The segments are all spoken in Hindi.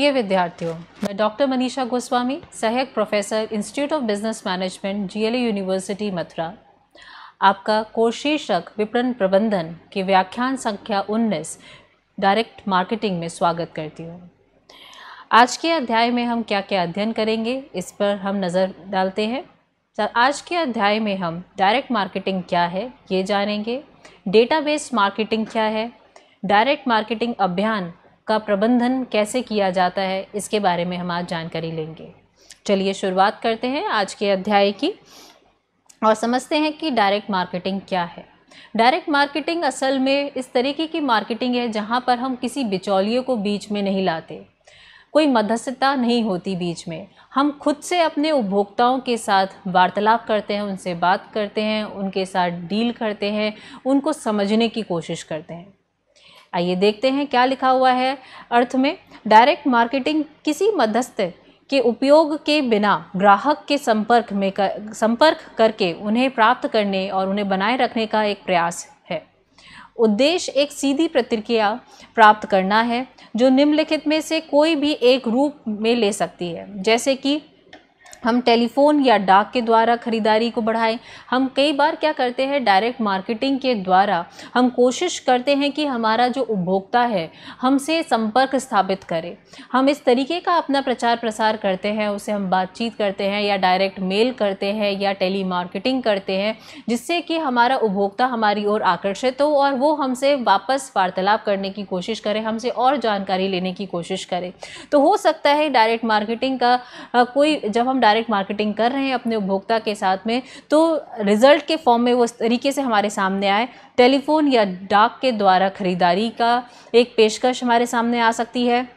प्रिय विद्यार्थियों मैं डॉक्टर मनीषा गोस्वामी सहायक professor institute of business management GLA university Mathura आपका कोशीर्षक विपणन प्रबंधन के व्याख्यान संख्या 19 डायरेक्ट मार्केटिंग में स्वागत करती हूँ आज के अध्याय में हम क्या क्या अध्ययन करेंगे इस पर हम नज़र डालते हैं आज के अध्याय में हम डायरेक्ट मार्केटिंग क्या है ये जानेंगे डेटाबेस मार्केटिंग क्या है डायरेक्ट मार्केटिंग अभियान का प्रबंधन कैसे किया जाता है इसके बारे में हम आज जानकारी लेंगे चलिए शुरुआत करते हैं आज के अध्याय की और समझते हैं कि डायरेक्ट मार्केटिंग क्या है डायरेक्ट मार्केटिंग असल में इस तरीके की मार्केटिंग है जहाँ पर हम किसी बिचौलिए को बीच में नहीं लाते कोई मध्यस्थता नहीं होती बीच में हम खुद से अपने उपभोक्ताओं के साथ वार्तालाप करते हैं उनसे बात करते हैं उनके साथ डील करते हैं उनको समझने की कोशिश करते हैं आइए देखते हैं क्या लिखा हुआ है अर्थ में डायरेक्ट मार्केटिंग किसी मध्यस्थ के उपयोग के बिना ग्राहक के संपर्क में कर, संपर्क करके उन्हें प्राप्त करने और उन्हें बनाए रखने का एक प्रयास है उद्देश्य एक सीधी प्रतिक्रिया प्राप्त करना है जो निम्नलिखित में से कोई भी एक रूप में ले सकती है जैसे कि हम टेलीफोन या डाक के द्वारा ख़रीदारी को बढ़ाएं हम कई बार क्या करते हैं डायरेक्ट मार्केटिंग के द्वारा हम कोशिश करते हैं कि हमारा जो उपभोक्ता है हमसे संपर्क स्थापित करे हम इस तरीके का अपना प्रचार प्रसार करते हैं उसे हम बातचीत करते हैं या डायरेक्ट मेल करते हैं या टेली मार्केटिंग करते हैं जिससे कि हमारा उपभोक्ता हमारी ओर आकर्षित हो और वो हमसे वापस वार्तालाप करने की कोशिश करें हमसे और जानकारी लेने की कोशिश करे तो हो सकता है डायरेक्ट मार्केटिंग का कोई जब हम डायरेक्ट मार्केटिंग कर रहे हैं अपने उपभोक्ता के साथ में तो रिजल्ट के फॉर्म में वो इस तरीके से हमारे सामने आए टेलीफोन या डाक के द्वारा खरीदारी का एक पेशकश हमारे सामने आ सकती है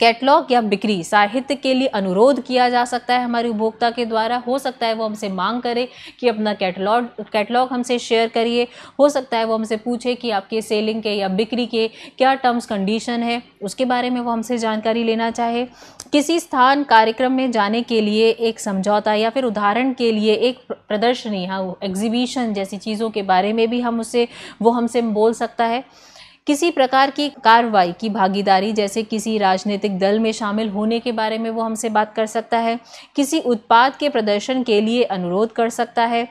कैटलॉग या बिक्री साहित्य के लिए अनुरोध किया जा सकता है हमारे उपभोक्ता के द्वारा हो सकता है वो हमसे मांग करे कि अपना कैटलॉग कैटलॉग हमसे शेयर करिए हो सकता है वो हमसे पूछे कि आपके सेलिंग के या बिक्री के क्या टर्म्स कंडीशन है उसके बारे में वो हमसे जानकारी लेना चाहे किसी स्थान कार्यक्रम में जाने के लिए एक समझौता या फिर उदाहरण के लिए एक प्रदर्शनी हाँ एग्जीबिशन जैसी चीज़ों के बारे में भी हम उसे वो हमसे बोल सकता है किसी प्रकार की कार्रवाई की भागीदारी जैसे किसी राजनीतिक दल में शामिल होने के बारे में वो हमसे बात कर सकता है किसी उत्पाद के प्रदर्शन के लिए अनुरोध कर सकता है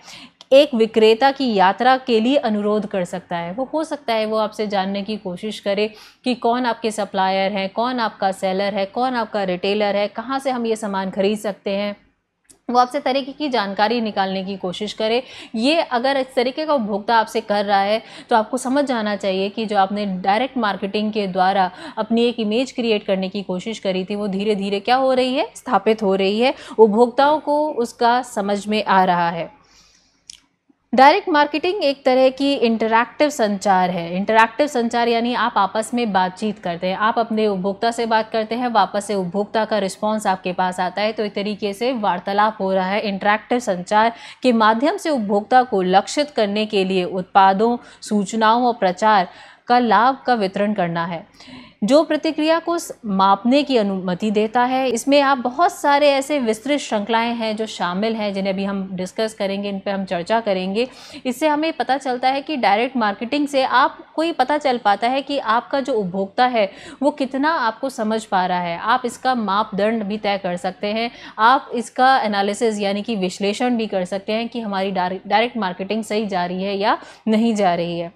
एक विक्रेता की यात्रा के लिए अनुरोध कर सकता है वो हो सकता है वो आपसे जानने की कोशिश करे कि कौन आपके सप्लायर हैं कौन आपका सेलर है कौन आपका रिटेलर है कहाँ से हम ये सामान खरीद सकते हैं वो आपसे तरीके की जानकारी निकालने की कोशिश करे ये अगर इस तरीके का उपभोक्ता आपसे कर रहा है तो आपको समझ जाना चाहिए कि जो आपने डायरेक्ट मार्केटिंग के द्वारा अपनी एक इमेज क्रिएट करने की कोशिश करी थी वो धीरे धीरे क्या हो रही है स्थापित हो रही है उपभोक्ताओं को उसका समझ में आ रहा है डायरेक्ट मार्केटिंग एक तरह की इंटरैक्टिव संचार है इंटरैक्टिव संचार यानी आप आपस में बातचीत करते हैं आप अपने उपभोक्ता से बात करते हैं वापस से उपभोक्ता का रिस्पांस आपके पास आता है तो एक तरीके से वार्तालाप हो रहा है इंटरैक्टिव संचार के माध्यम से उपभोक्ता को लक्षित करने के लिए उत्पादों सूचनाओं और प्रचार का लाभ का वितरण करना है जो प्रतिक्रिया को मापने की अनुमति देता है इसमें आप बहुत सारे ऐसे विस्तृत श्रृंखलाएँ हैं जो शामिल हैं जिन्हें अभी हम डिस्कस करेंगे इन पर हम चर्चा करेंगे इससे हमें पता चलता है कि डायरेक्ट मार्केटिंग से आपको ही पता चल पाता है कि आपका जो उपभोक्ता है वो कितना आपको समझ पा रहा है आप इसका मापदंड भी तय कर सकते हैं आप इसका एनालिसिस यानी कि विश्लेषण भी कर सकते हैं कि हमारी डायरेक्ट मार्केटिंग सही जा रही है या नहीं जा रही है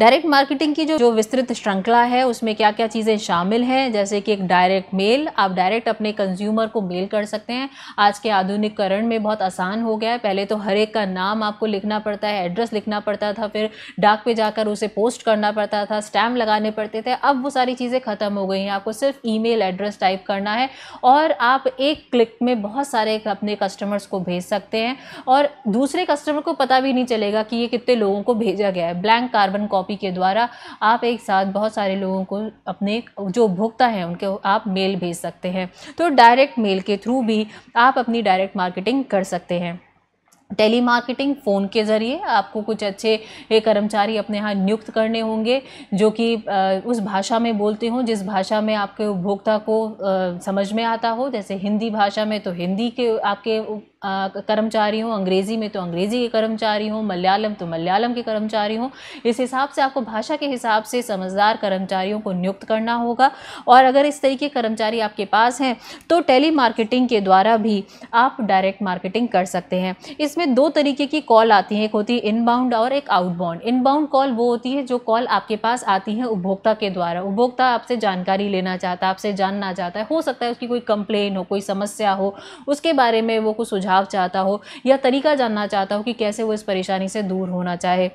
डायरेक्ट मार्केटिंग की जो जो विस्तृत श्रृंखला है उसमें क्या क्या चीज़ें शामिल हैं जैसे कि एक डायरेक्ट मेल आप डायरेक्ट अपने कंज्यूमर को मेल कर सकते हैं आज के आधुनिकरण में बहुत आसान हो गया है पहले तो हर एक का नाम आपको लिखना पड़ता है एड्रेस लिखना पड़ता था फिर डाक पे जाकर उसे पोस्ट करना पड़ता था स्टैम्प लगाने पड़ते थे अब वो सारी चीज़ें ख़त्म हो गई हैं आपको सिर्फ ई एड्रेस टाइप करना है और आप एक क्लिक में बहुत सारे अपने कस्टमर्स को भेज सकते हैं और दूसरे कस्टमर को पता भी नहीं चलेगा कि ये कितने लोगों को भेजा गया है ब्लैंक कार्ड कार्बन कॉपी के द्वारा आप एक साथ बहुत सारे लोगों को अपने जो उपभोक्ता हैं उनके आप मेल भेज सकते हैं तो डायरेक्ट मेल के थ्रू भी आप अपनी डायरेक्ट मार्केटिंग कर सकते हैं टेली मार्केटिंग फ़ोन के ज़रिए आपको कुछ अच्छे कर्मचारी अपने यहाँ नियुक्त करने होंगे जो कि उस भाषा में बोलते हों जिस भाषा में आपके उपभोक्ता को समझ में आता हो जैसे हिंदी भाषा में तो हिंदी के आपके कर्मचारी हों अंग्रेज़ी में तो अंग्रेज़ी के कर्मचारी हों मलयालम तो मलयालम के कर्मचारी हों इस हिसाब से आपको भाषा के हिसाब से समझदार कर्मचारियों को नियुक्त करना होगा और अगर इस तरीके कर्मचारी आपके पास हैं तो टेली मार्केटिंग के द्वारा भी आप डायरेक्ट मार्केटिंग कर सकते हैं इसमें दो तरीके की कॉल आती हैं एक होती है इनबाउंड और एक आउटबाउंड इनबाउंड कॉल वो होती है जो कॉल आपके पास आती है उपभोक्ता के द्वारा उपभोक्ता आपसे जानकारी लेना चाहता है आपसे जानना चाहता है हो सकता है उसकी कोई कंप्लेन हो कोई समस्या हो उसके बारे में वो कुछ सुझाव सुझाव चाहता हो या तरीका जानना चाहता हो कि कैसे वो इस परेशानी से दूर होना चाहे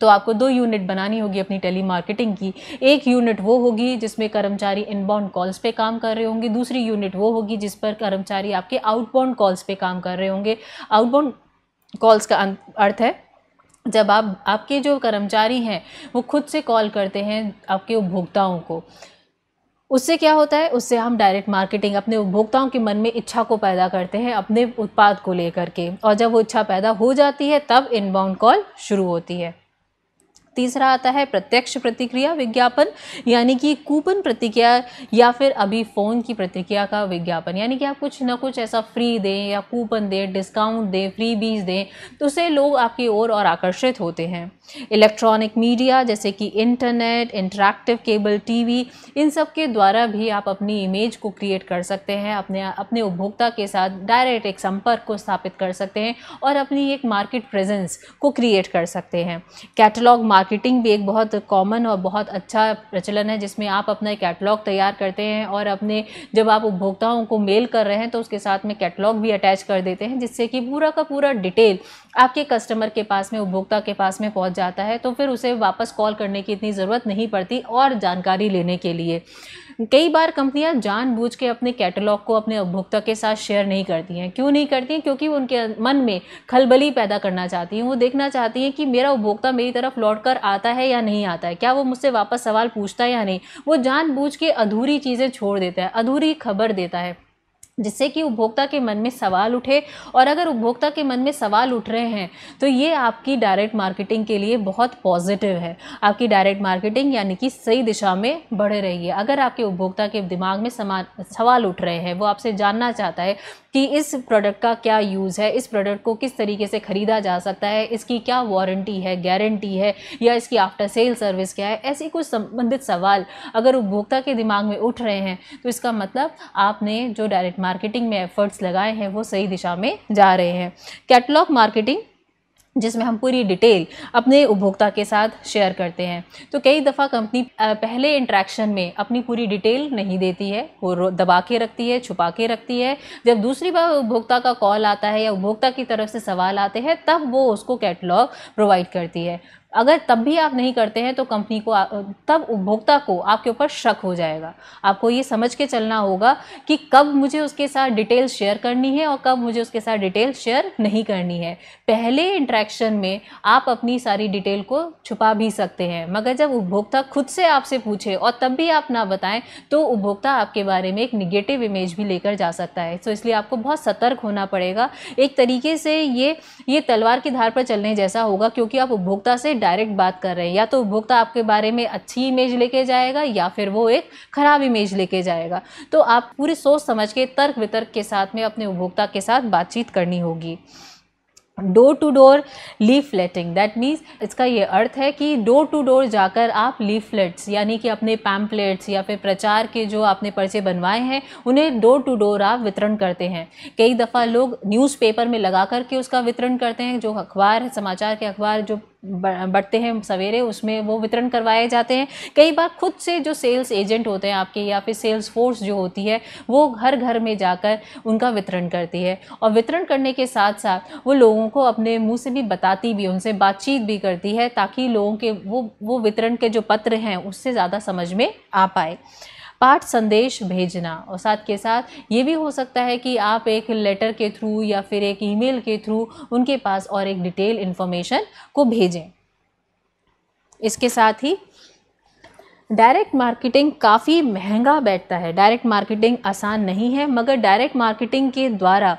तो आपको दो यूनिट बनानी होगी अपनी टेली मार्केटिंग की एक यूनिट वो होगी जिसमें कर्मचारी इनबाउंड कॉल्स पे काम कर रहे होंगे दूसरी यूनिट वो होगी जिस पर कर्मचारी आपके आउटबाउंड कॉल्स पे काम कर रहे होंगे आउटबाउंड कॉल्स का अं-, अर्थ है जब आप आपके जो कर्मचारी हैं वो खुद से कॉल करते हैं आपके उपभोक्ताओं को उससे क्या होता है उससे हम डायरेक्ट मार्केटिंग अपने उपभोक्ताओं के मन में इच्छा को पैदा करते हैं अपने उत्पाद को लेकर के और जब वो इच्छा पैदा हो जाती है तब इनबाउंड कॉल शुरू होती है तीसरा आता है प्रत्यक्ष प्रतिक्रिया विज्ञापन यानी कि कूपन प्रतिक्रिया या फिर अभी फ़ोन की प्रतिक्रिया का विज्ञापन यानी कि आप कुछ ना कुछ ऐसा फ्री दें या कूपन दें डिस्काउंट दें फ्री बीज दें तो उससे लोग आपकी ओर और, आकर्षित होते हैं इलेक्ट्रॉनिक मीडिया जैसे कि इंटरनेट इंटरेक्टिव केबल टीवी इन सब के द्वारा भी आप अपनी इमेज को क्रिएट कर सकते हैं अपने अपने उपभोक्ता के साथ डायरेक्ट एक संपर्क को स्थापित कर सकते हैं और अपनी एक मार्केट प्रेजेंस को क्रिएट कर सकते हैं कैटलॉग मार्केट मार्केटिंग भी एक बहुत कॉमन और बहुत अच्छा प्रचलन है जिसमें आप अपना एक कैटलॉग तैयार करते हैं और अपने जब आप उपभोक्ताओं को मेल कर रहे हैं तो उसके साथ में कैटलॉग भी अटैच कर देते हैं जिससे कि पूरा का पूरा डिटेल आपके कस्टमर के पास में उपभोक्ता के पास में पहुँच जाता है तो फिर उसे वापस कॉल करने की इतनी ज़रूरत नहीं पड़ती और जानकारी लेने के लिए कई बार कंपनियाँ जानबूझ के अपने कैटलॉग को अपने उपभोक्ता के साथ शेयर नहीं करती हैं क्यों नहीं करती हैं क्योंकि उनके मन में खलबली पैदा करना चाहती हैं वो देखना चाहती हैं कि मेरा उपभोक्ता मेरी तरफ लौट कर आता है या नहीं आता है क्या वो मुझसे वापस सवाल पूछता है या नहीं वो जानबूझ के अधूरी चीज़ें छोड़ देता है अधूरी खबर देता है जिससे कि उपभोक्ता के मन में सवाल उठे और अगर उपभोक्ता के मन में सवाल उठ रहे हैं तो ये आपकी डायरेक्ट मार्केटिंग के लिए बहुत पॉजिटिव है आपकी डायरेक्ट मार्केटिंग यानी कि सही दिशा में बढ़ रही है अगर आपके उपभोक्ता के दिमाग में सवाल उठ रहे हैं वो आपसे जानना चाहता है कि इस प्रोडक्ट का क्या यूज़ है इस प्रोडक्ट को किस तरीके से ख़रीदा जा सकता है इसकी क्या वारंटी है गारंटी है या इसकी आफ्टर सेल सर्विस क्या है ऐसी कुछ संबंधित सवाल अगर उपभोक्ता के दिमाग में उठ रहे हैं तो इसका मतलब आपने जो डायरेक्ट मार्केटिंग में एफर्ट्स लगाए हैं वो सही दिशा में जा रहे हैं कैटलॉग मार्केटिंग जिसमें हम पूरी डिटेल अपने उपभोक्ता के साथ शेयर करते हैं तो कई दफ़ा कंपनी पहले इंट्रैक्शन में अपनी पूरी डिटेल नहीं देती है वो दबा के रखती है छुपा के रखती है जब दूसरी बार उपभोक्ता का कॉल आता है या उपभोक्ता की तरफ से सवाल आते हैं तब वो उसको कैटलॉग प्रोवाइड करती है अगर तब भी आप नहीं करते हैं तो कंपनी को तब उपभोक्ता को आपके ऊपर शक हो जाएगा आपको ये समझ के चलना होगा कि कब मुझे उसके साथ डिटेल शेयर करनी है और कब मुझे उसके साथ डिटेल शेयर नहीं करनी है पहले इंट्रैक्शन में आप अपनी सारी डिटेल को छुपा भी सकते हैं मगर जब उपभोक्ता खुद से आपसे पूछे और तब भी आप ना बताएं तो उपभोक्ता आपके बारे में एक निगेटिव इमेज भी लेकर जा सकता है सो तो इसलिए आपको बहुत सतर्क होना पड़ेगा एक तरीके से ये ये तलवार की धार पर चलने जैसा होगा क्योंकि आप उपभोक्ता से डायरेक्ट बात कर रहे हैं या तो उपभोक्ता आपके बारे में अच्छी इमेज लेके जाएगा या फिर वो एक ख़राब इमेज लेके जाएगा तो आप पूरी सोच समझ के तर्क वितर्क के साथ में अपने उपभोक्ता के साथ बातचीत करनी होगी door to door leafleting that means इसका ये अर्थ है कि डोर टू डोर जाकर आप लीफलेट्स यानी कि अपने पैम्पलेट्स या फिर प्रचार के जो आपने पर्चे बनवाए हैं उन्हें डोर टू डोर आप वितरण करते हैं कई दफ़ा लोग न्यूज़पेपर में लगा करके उसका वितरण करते हैं जो अखबार समाचार के अखबार जो बढ़ते हैं सवेरे उसमें वो वितरण करवाए जाते हैं कई बार खुद से जो सेल्स एजेंट होते हैं आपके या फिर सेल्स फोर्स जो होती है वो घर घर में जाकर उनका वितरण करती है और वितरण करने के साथ साथ वो लोगों को अपने मुंह से भी बताती भी उनसे बातचीत भी करती है ताकि लोगों के वो वो वितरण के जो पत्र हैं उससे ज़्यादा समझ में आ पाए पाठ संदेश भेजना और साथ के साथ ये भी हो सकता है कि आप एक लेटर के थ्रू या फिर एक ईमेल के थ्रू उनके पास और एक डिटेल इन्फॉर्मेशन को भेजें इसके साथ ही डायरेक्ट मार्केटिंग काफ़ी महंगा बैठता है डायरेक्ट मार्केटिंग आसान नहीं है मगर डायरेक्ट मार्केटिंग के द्वारा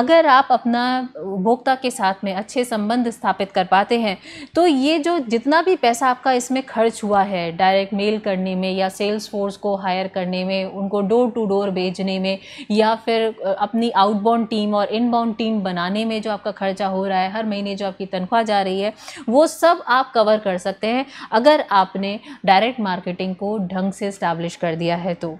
अगर आप अपना उपभोक्ता के साथ में अच्छे संबंध स्थापित कर पाते हैं तो ये जो जितना भी पैसा आपका इसमें खर्च हुआ है डायरेक्ट मेल करने में या सेल्स फोर्स को हायर करने में उनको डोर टू डोर भेजने में या फिर अपनी आउटबाउंड टीम और इनबाउंड टीम बनाने में जो आपका खर्चा हो रहा है हर महीने जो आपकी तनख्वाह जा रही है वो सब आप कवर कर सकते हैं अगर आपने डायरेक्ट मार्केट मार्केटिंग को ढंग से इस्टेब्लिश कर दिया है तो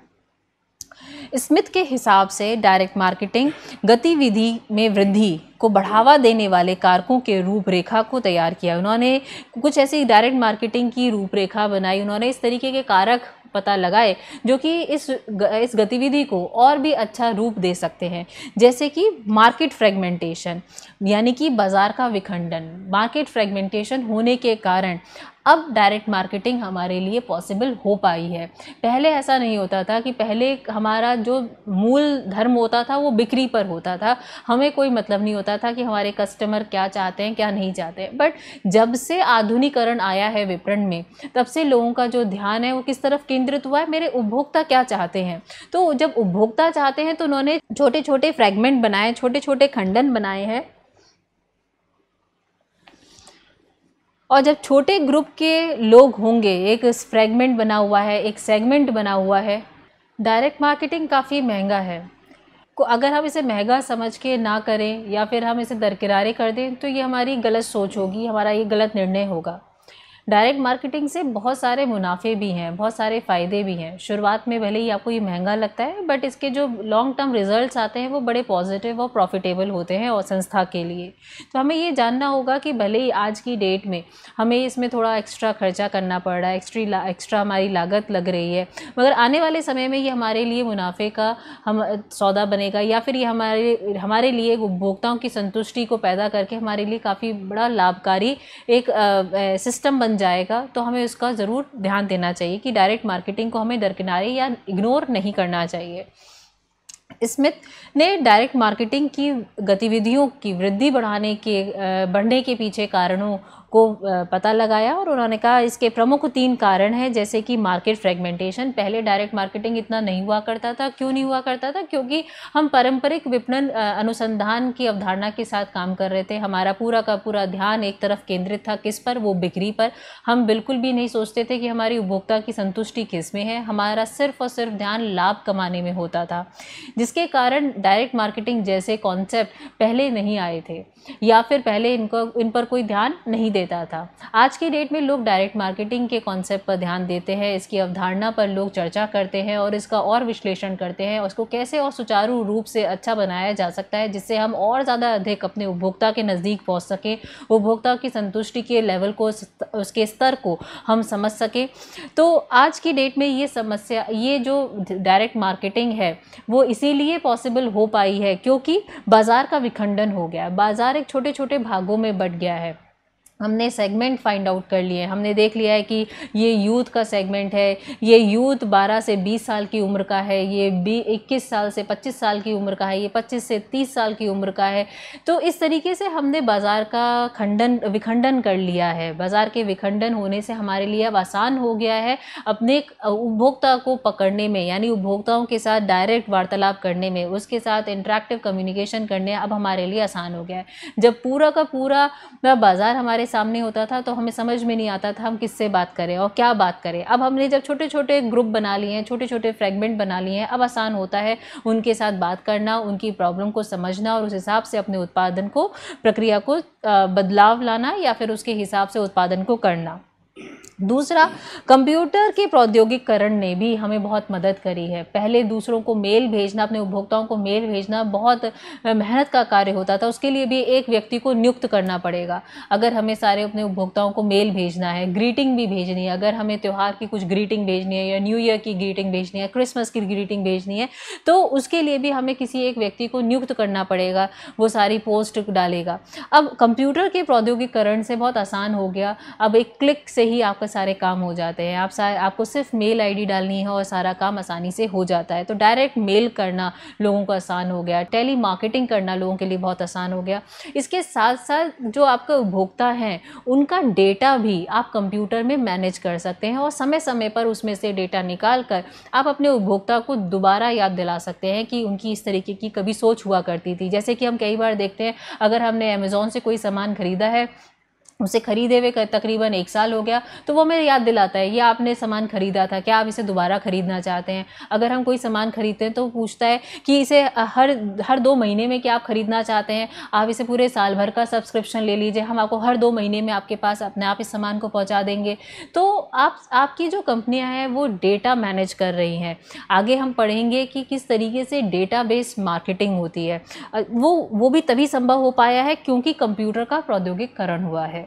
स्मिथ के हिसाब से डायरेक्ट मार्केटिंग गतिविधि में वृद्धि को बढ़ावा देने वाले कारकों के रूपरेखा को तैयार किया उन्होंने कुछ ऐसी डायरेक्ट मार्केटिंग की रूपरेखा बनाई उन्होंने इस तरीके के कारक पता लगाए जो कि इस इस गतिविधि को और भी अच्छा रूप दे सकते हैं जैसे कि मार्केट फ्रेगमेंटेशन यानी कि बाज़ार का विखंडन मार्केट फ्रेगमेंटेशन होने के कारण अब डायरेक्ट मार्केटिंग हमारे लिए पॉसिबल हो पाई है पहले ऐसा नहीं होता था कि पहले हमारा जो मूल धर्म होता था वो बिक्री पर होता था हमें कोई मतलब नहीं होता था कि हमारे कस्टमर क्या चाहते हैं क्या नहीं चाहते बट जब से आधुनिकरण आया है विपणन में तब से लोगों का जो ध्यान है वो किस तरफ केंद्रित हुआ है मेरे उपभोक्ता क्या चाहते हैं तो जब उपभोक्ता चाहते हैं तो उन्होंने छोटे छोटे फ्रेगमेंट बनाए छोटे छोटे खंडन बनाए हैं और जब छोटे ग्रुप के लोग होंगे एक फ्रेगमेंट बना हुआ है एक सेगमेंट बना हुआ है डायरेक्ट मार्केटिंग काफ़ी महंगा है को अगर हम इसे महंगा समझ के ना करें या फिर हम इसे दरकरारे कर दें तो ये हमारी गलत सोच होगी हमारा ये गलत निर्णय होगा डायरेक्ट मार्केटिंग से बहुत सारे मुनाफे भी हैं बहुत सारे फ़ायदे भी हैं शुरुआत में भले ही आपको ये महंगा लगता है बट इसके जो लॉन्ग टर्म रिजल्ट्स आते हैं वो बड़े पॉजिटिव और प्रॉफिटेबल होते हैं और संस्था के लिए तो हमें ये जानना होगा कि भले ही आज की डेट में हमें इसमें थोड़ा एक्स्ट्रा खर्चा करना पड़ रहा है एक्स्ट्री एक्स्ट्रा हमारी लागत लग रही है मगर आने वाले समय में ये हमारे लिए मुनाफे का हम सौदा बनेगा या फिर ये हमारे हमारे लिए उपभोक्ताओं की संतुष्टि को पैदा करके हमारे लिए काफ़ी बड़ा लाभकारी एक सिस्टम बन जाएगा तो हमें उसका ज़रूर ध्यान देना चाहिए कि डायरेक्ट मार्केटिंग को हमें दरकिनारे या इग्नोर नहीं करना चाहिए स्मिथ ने डायरेक्ट मार्केटिंग की गतिविधियों की वृद्धि बढ़ाने के बढ़ने के पीछे कारणों को पता लगाया और उन्होंने कहा इसके प्रमुख तीन कारण हैं जैसे कि मार्केट फ्रेगमेंटेशन पहले डायरेक्ट मार्केटिंग इतना नहीं हुआ करता था क्यों नहीं हुआ करता था क्योंकि हम पारंपरिक विपणन अनुसंधान की अवधारणा के साथ काम कर रहे थे हमारा पूरा का पूरा ध्यान एक तरफ केंद्रित था किस पर वो बिक्री पर हम बिल्कुल भी नहीं सोचते थे कि हमारी उपभोक्ता की संतुष्टि किस में है हमारा सिर्फ और सिर्फ ध्यान लाभ कमाने में होता था जिसके कारण डायरेक्ट मार्केटिंग जैसे कॉन्सेप्ट पहले नहीं आए थे या फिर पहले इनको इन पर कोई ध्यान नहीं दे देता था आज की डेट में लोग डायरेक्ट मार्केटिंग के कॉन्सेप्ट पर ध्यान देते हैं इसकी अवधारणा पर लोग चर्चा करते हैं और इसका और विश्लेषण करते हैं उसको कैसे और सुचारू रूप से अच्छा बनाया जा सकता है जिससे हम और ज़्यादा अधिक अपने उपभोक्ता के नज़दीक पहुँच सकें उपभोक्ता की संतुष्टि के लेवल को उसके स्तर को हम समझ सकें तो आज की डेट में ये समस्या ये जो डायरेक्ट मार्केटिंग है वो इसीलिए पॉसिबल हो पाई है क्योंकि बाज़ार का विखंडन हो गया बाज़ार एक छोटे छोटे भागों में बट गया है हमने सेगमेंट फाइंड आउट कर लिए हमने देख लिया है कि ये यूथ का सेगमेंट है ये यूथ 12 से 20 साल की उम्र का है ये बी इक्कीस साल से 25 साल की उम्र का है ये 25 से 30 साल की उम्र का है तो इस तरीके से हमने बाज़ार का खंडन विखंडन कर लिया है बाज़ार के विखंडन होने से हमारे लिए अब आसान हो गया है अपने उपभोक्ता को पकड़ने में यानी उपभोक्ताओं के साथ डायरेक्ट वार्तालाप करने में उसके साथ इंट्रैक्टिव कम्युनिकेशन करने अब हमारे लिए आसान हो गया है जब पूरा का पूरा बाज़ार हमारे सामने होता था तो हमें समझ में नहीं आता था हम किससे बात करें और क्या बात करें अब हमने जब छोटे छोटे ग्रुप बना लिए हैं छोटे छोटे फ्रेगमेंट बना लिए हैं अब आसान होता है उनके साथ बात करना उनकी प्रॉब्लम को समझना और उस हिसाब से अपने उत्पादन को प्रक्रिया को बदलाव लाना या फिर उसके हिसाब से उत्पादन को करना दूसरा कंप्यूटर के प्रौद्योगिकरण ने भी हमें बहुत मदद करी है पहले दूसरों को मेल भेजना अपने उपभोक्ताओं को मेल भेजना बहुत मेहनत का कार्य होता था उसके लिए भी एक व्यक्ति को नियुक्त करना पड़ेगा अगर हमें सारे अपने उपभोक्ताओं को मेल भेजना है ग्रीटिंग भी भेजनी है अगर हमें त्यौहार की कुछ ग्रीटिंग भेजनी है या न्यू ईयर की ग्रीटिंग भेजनी है क्रिसमस की ग्रीटिंग भेजनी है तो उसके लिए भी हमें किसी एक व्यक्ति को नियुक्त करना पड़ेगा वो सारी पोस्ट डालेगा अब कंप्यूटर के प्रौद्योगिकरण से बहुत आसान हो गया अब एक क्लिक से से ही आपका सारे काम हो जाते हैं आप सारे आपको सिर्फ मेल आईडी डालनी है और सारा काम आसानी से हो जाता है तो डायरेक्ट मेल करना लोगों को आसान हो गया टेली मार्केटिंग करना लोगों के लिए बहुत आसान हो गया इसके साथ साथ जो आपका उपभोक्ता हैं उनका डेटा भी आप कंप्यूटर में मैनेज कर सकते हैं और समय समय पर उसमें से डेटा निकाल कर आप अपने उपभोक्ता को दोबारा याद दिला सकते हैं कि उनकी इस तरीके की कभी सोच हुआ करती थी जैसे कि हम कई बार देखते हैं अगर हमने अमेज़ोन से कोई सामान ख़रीदा है उसे ख़रीदे हुए तकरीबन एक साल हो गया तो वो हमें याद दिलाता है ये आपने सामान ख़रीदा था क्या आप इसे दोबारा ख़रीदना चाहते हैं अगर हम कोई सामान ख़रीदते हैं तो पूछता है कि इसे हर हर दो महीने में क्या आप ख़रीदना चाहते हैं आप इसे पूरे साल भर का सब्सक्रिप्शन ले लीजिए हम आपको हर दो महीने में आपके पास अपने आप इस सामान को पहुँचा देंगे तो आप आपकी जो कंपनियाँ हैं वो डेटा मैनेज कर रही हैं आगे हम पढ़ेंगे कि किस तरीके से डेटा मार्केटिंग होती है वो वो भी तभी संभव हो पाया है क्योंकि कंप्यूटर का प्रौद्योगिकरण हुआ है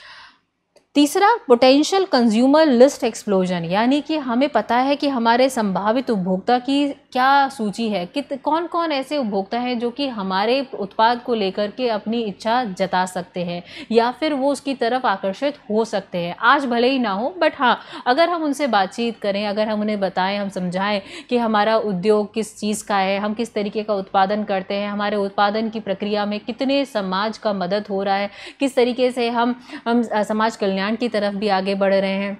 तीसरा पोटेंशियल कंज्यूमर लिस्ट एक्सप्लोजन यानी कि हमें पता है कि हमारे संभावित उपभोक्ता की क्या सूची है कित कौन कौन ऐसे उपभोक्ता हैं जो कि हमारे उत्पाद को लेकर के अपनी इच्छा जता सकते हैं या फिर वो उसकी तरफ आकर्षित हो सकते हैं आज भले ही ना हो बट हाँ अगर हम उनसे बातचीत करें अगर हम उन्हें बताएं हम समझाएं कि हमारा उद्योग किस चीज़ का है हम किस तरीके का उत्पादन करते हैं हमारे उत्पादन की प्रक्रिया में कितने समाज का मदद हो रहा है किस तरीके से हम हम समाज कल्याण विज्ञान की तरफ भी आगे बढ़ रहे हैं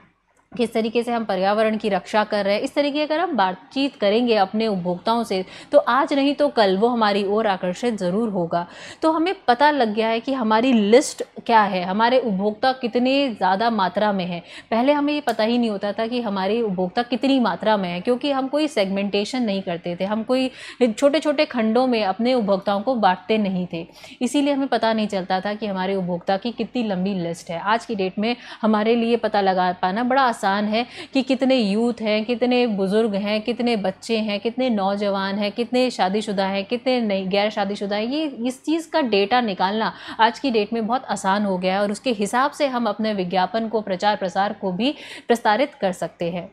किस तरीके से हम पर्यावरण की रक्षा कर रहे हैं इस तरीके अगर हम बातचीत करेंगे अपने उपभोक्ताओं से तो आज नहीं तो कल वो हमारी ओर आकर्षित ज़रूर होगा तो हमें पता लग गया है कि हमारी लिस्ट क्या है हमारे उपभोक्ता कितने ज़्यादा मात्रा में है पहले हमें ये पता ही नहीं होता था कि हमारे उपभोक्ता कितनी मात्रा में है क्योंकि हम कोई सेगमेंटेशन नहीं करते थे हम कोई छोटे छोटे खंडों में अपने उपभोक्ताओं को बांटते नहीं थे इसीलिए हमें पता नहीं चलता था कि हमारे उपभोक्ता की कितनी लंबी लिस्ट है आज की डेट में हमारे लिए पता लगा पाना बड़ा आसान है कि कितने यूथ हैं कितने बुज़ुर्ग हैं कितने बच्चे हैं कितने नौजवान हैं कितने शादीशुदा हैं कितने नहीं गैर शादीशुदा हैं ये इस चीज़ का डेटा निकालना आज की डेट में बहुत आसान हो गया है और उसके हिसाब से हम अपने विज्ञापन को प्रचार प्रसार को भी प्रस्तारित कर सकते हैं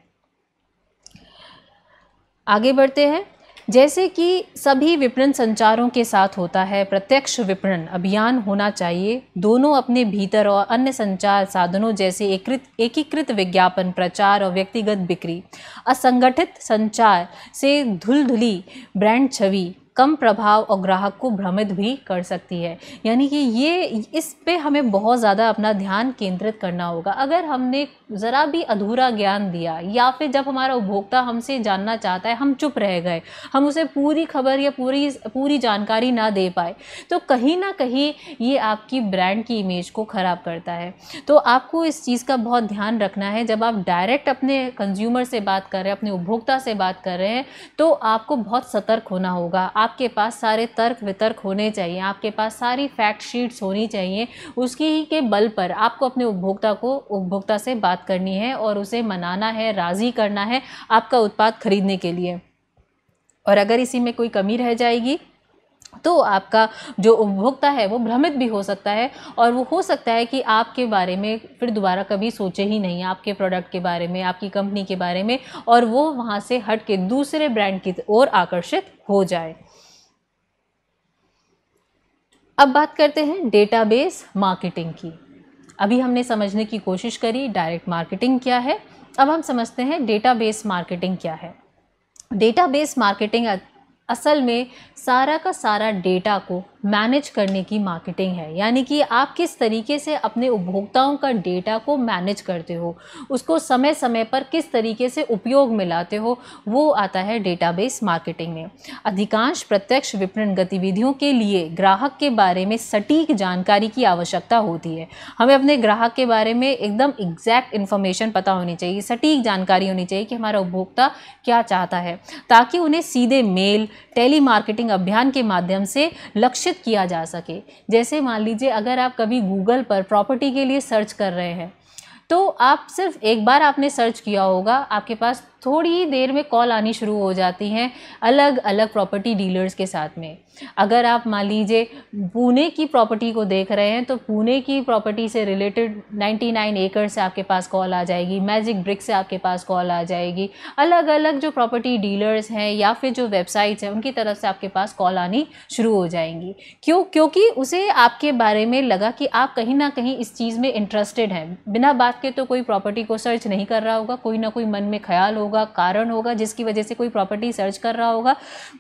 आगे बढ़ते हैं जैसे कि सभी विपणन संचारों के साथ होता है प्रत्यक्ष विपणन अभियान होना चाहिए दोनों अपने भीतर और अन्य संचार साधनों जैसे एकृत एकीकृत विज्ञापन प्रचार और व्यक्तिगत बिक्री असंगठित संचार से धुलधुली ब्रांड छवि कम प्रभाव और ग्राहक को भ्रमित भी कर सकती है यानी कि ये इस पे हमें बहुत ज़्यादा अपना ध्यान केंद्रित करना होगा अगर हमने ज़रा भी अधूरा ज्ञान दिया या फिर जब हमारा उपभोक्ता हमसे जानना चाहता है हम चुप रह गए हम उसे पूरी खबर या पूरी पूरी जानकारी ना दे पाए तो कहीं ना कहीं ये आपकी ब्रांड की इमेज को ख़राब करता है तो आपको इस चीज़ का बहुत ध्यान रखना है जब आप डायरेक्ट अपने कंज्यूमर से बात कर रहे हैं अपने उपभोक्ता से बात कर रहे हैं तो आपको बहुत सतर्क होना होगा आप आपके पास सारे तर्क वितर्क होने चाहिए आपके पास सारी फैक्ट शीट्स होनी चाहिए उसकी ही के बल पर आपको अपने उपभोक्ता को उपभोक्ता से बात करनी है और उसे मनाना है राज़ी करना है आपका उत्पाद खरीदने के लिए और अगर इसी में कोई कमी रह जाएगी तो आपका जो उपभोक्ता है वो भ्रमित भी हो सकता है और वो हो सकता है कि आपके बारे में फिर दोबारा कभी सोचे ही नहीं आपके प्रोडक्ट के बारे में आपकी कंपनी के बारे में और वो वहाँ से हट के दूसरे ब्रांड की ओर आकर्षित हो जाए अब बात करते हैं डेटाबेस मार्केटिंग की अभी हमने समझने की कोशिश करी डायरेक्ट मार्केटिंग क्या है अब हम समझते हैं डेटाबेस मार्केटिंग क्या है डेटाबेस मार्केटिंग असल में सारा का सारा डेटा को मैनेज करने की मार्केटिंग है यानी कि आप किस तरीके से अपने उपभोक्ताओं का डेटा को मैनेज करते हो उसको समय समय पर किस तरीके से उपयोग में लाते हो वो आता है डेटाबेस मार्केटिंग में अधिकांश प्रत्यक्ष विपणन गतिविधियों के लिए ग्राहक के बारे में सटीक जानकारी की आवश्यकता होती है हमें अपने ग्राहक के बारे में एकदम एग्जैक्ट इन्फॉर्मेशन पता होनी चाहिए सटीक जानकारी होनी चाहिए कि हमारा उपभोक्ता क्या चाहता है ताकि उन्हें सीधे मेल टेली मार्केटिंग अभियान के माध्यम से लक्ष्य सुरक्षित किया जा सके जैसे मान लीजिए अगर आप कभी गूगल पर प्रॉपर्टी के लिए सर्च कर रहे हैं तो आप सिर्फ एक बार आपने सर्च किया होगा आपके पास थोड़ी ही देर में कॉल आनी शुरू हो जाती हैं अलग अलग प्रॉपर्टी डीलर्स के साथ में अगर आप मान लीजिए पुणे की प्रॉपर्टी को देख रहे हैं तो पुणे की प्रॉपर्टी से रिलेटेड 99 एकड़ से आपके पास कॉल आ जाएगी मैजिक ब्रिक से आपके पास कॉल आ जाएगी अलग अलग जो प्रॉपर्टी डीलर्स हैं या फिर जो वेबसाइट्स हैं उनकी तरफ से आपके पास कॉल आनी शुरू हो जाएंगी क्यों क्योंकि उसे आपके बारे में लगा कि आप कहीं ना कहीं इस चीज़ में इंटरेस्टेड हैं बिना बात के तो कोई प्रॉपर्टी को सर्च नहीं कर रहा होगा कोई ना कोई मन में ख्याल होगा होगा कारण होगा जिसकी वजह से कोई प्रॉपर्टी सर्च कर रहा होगा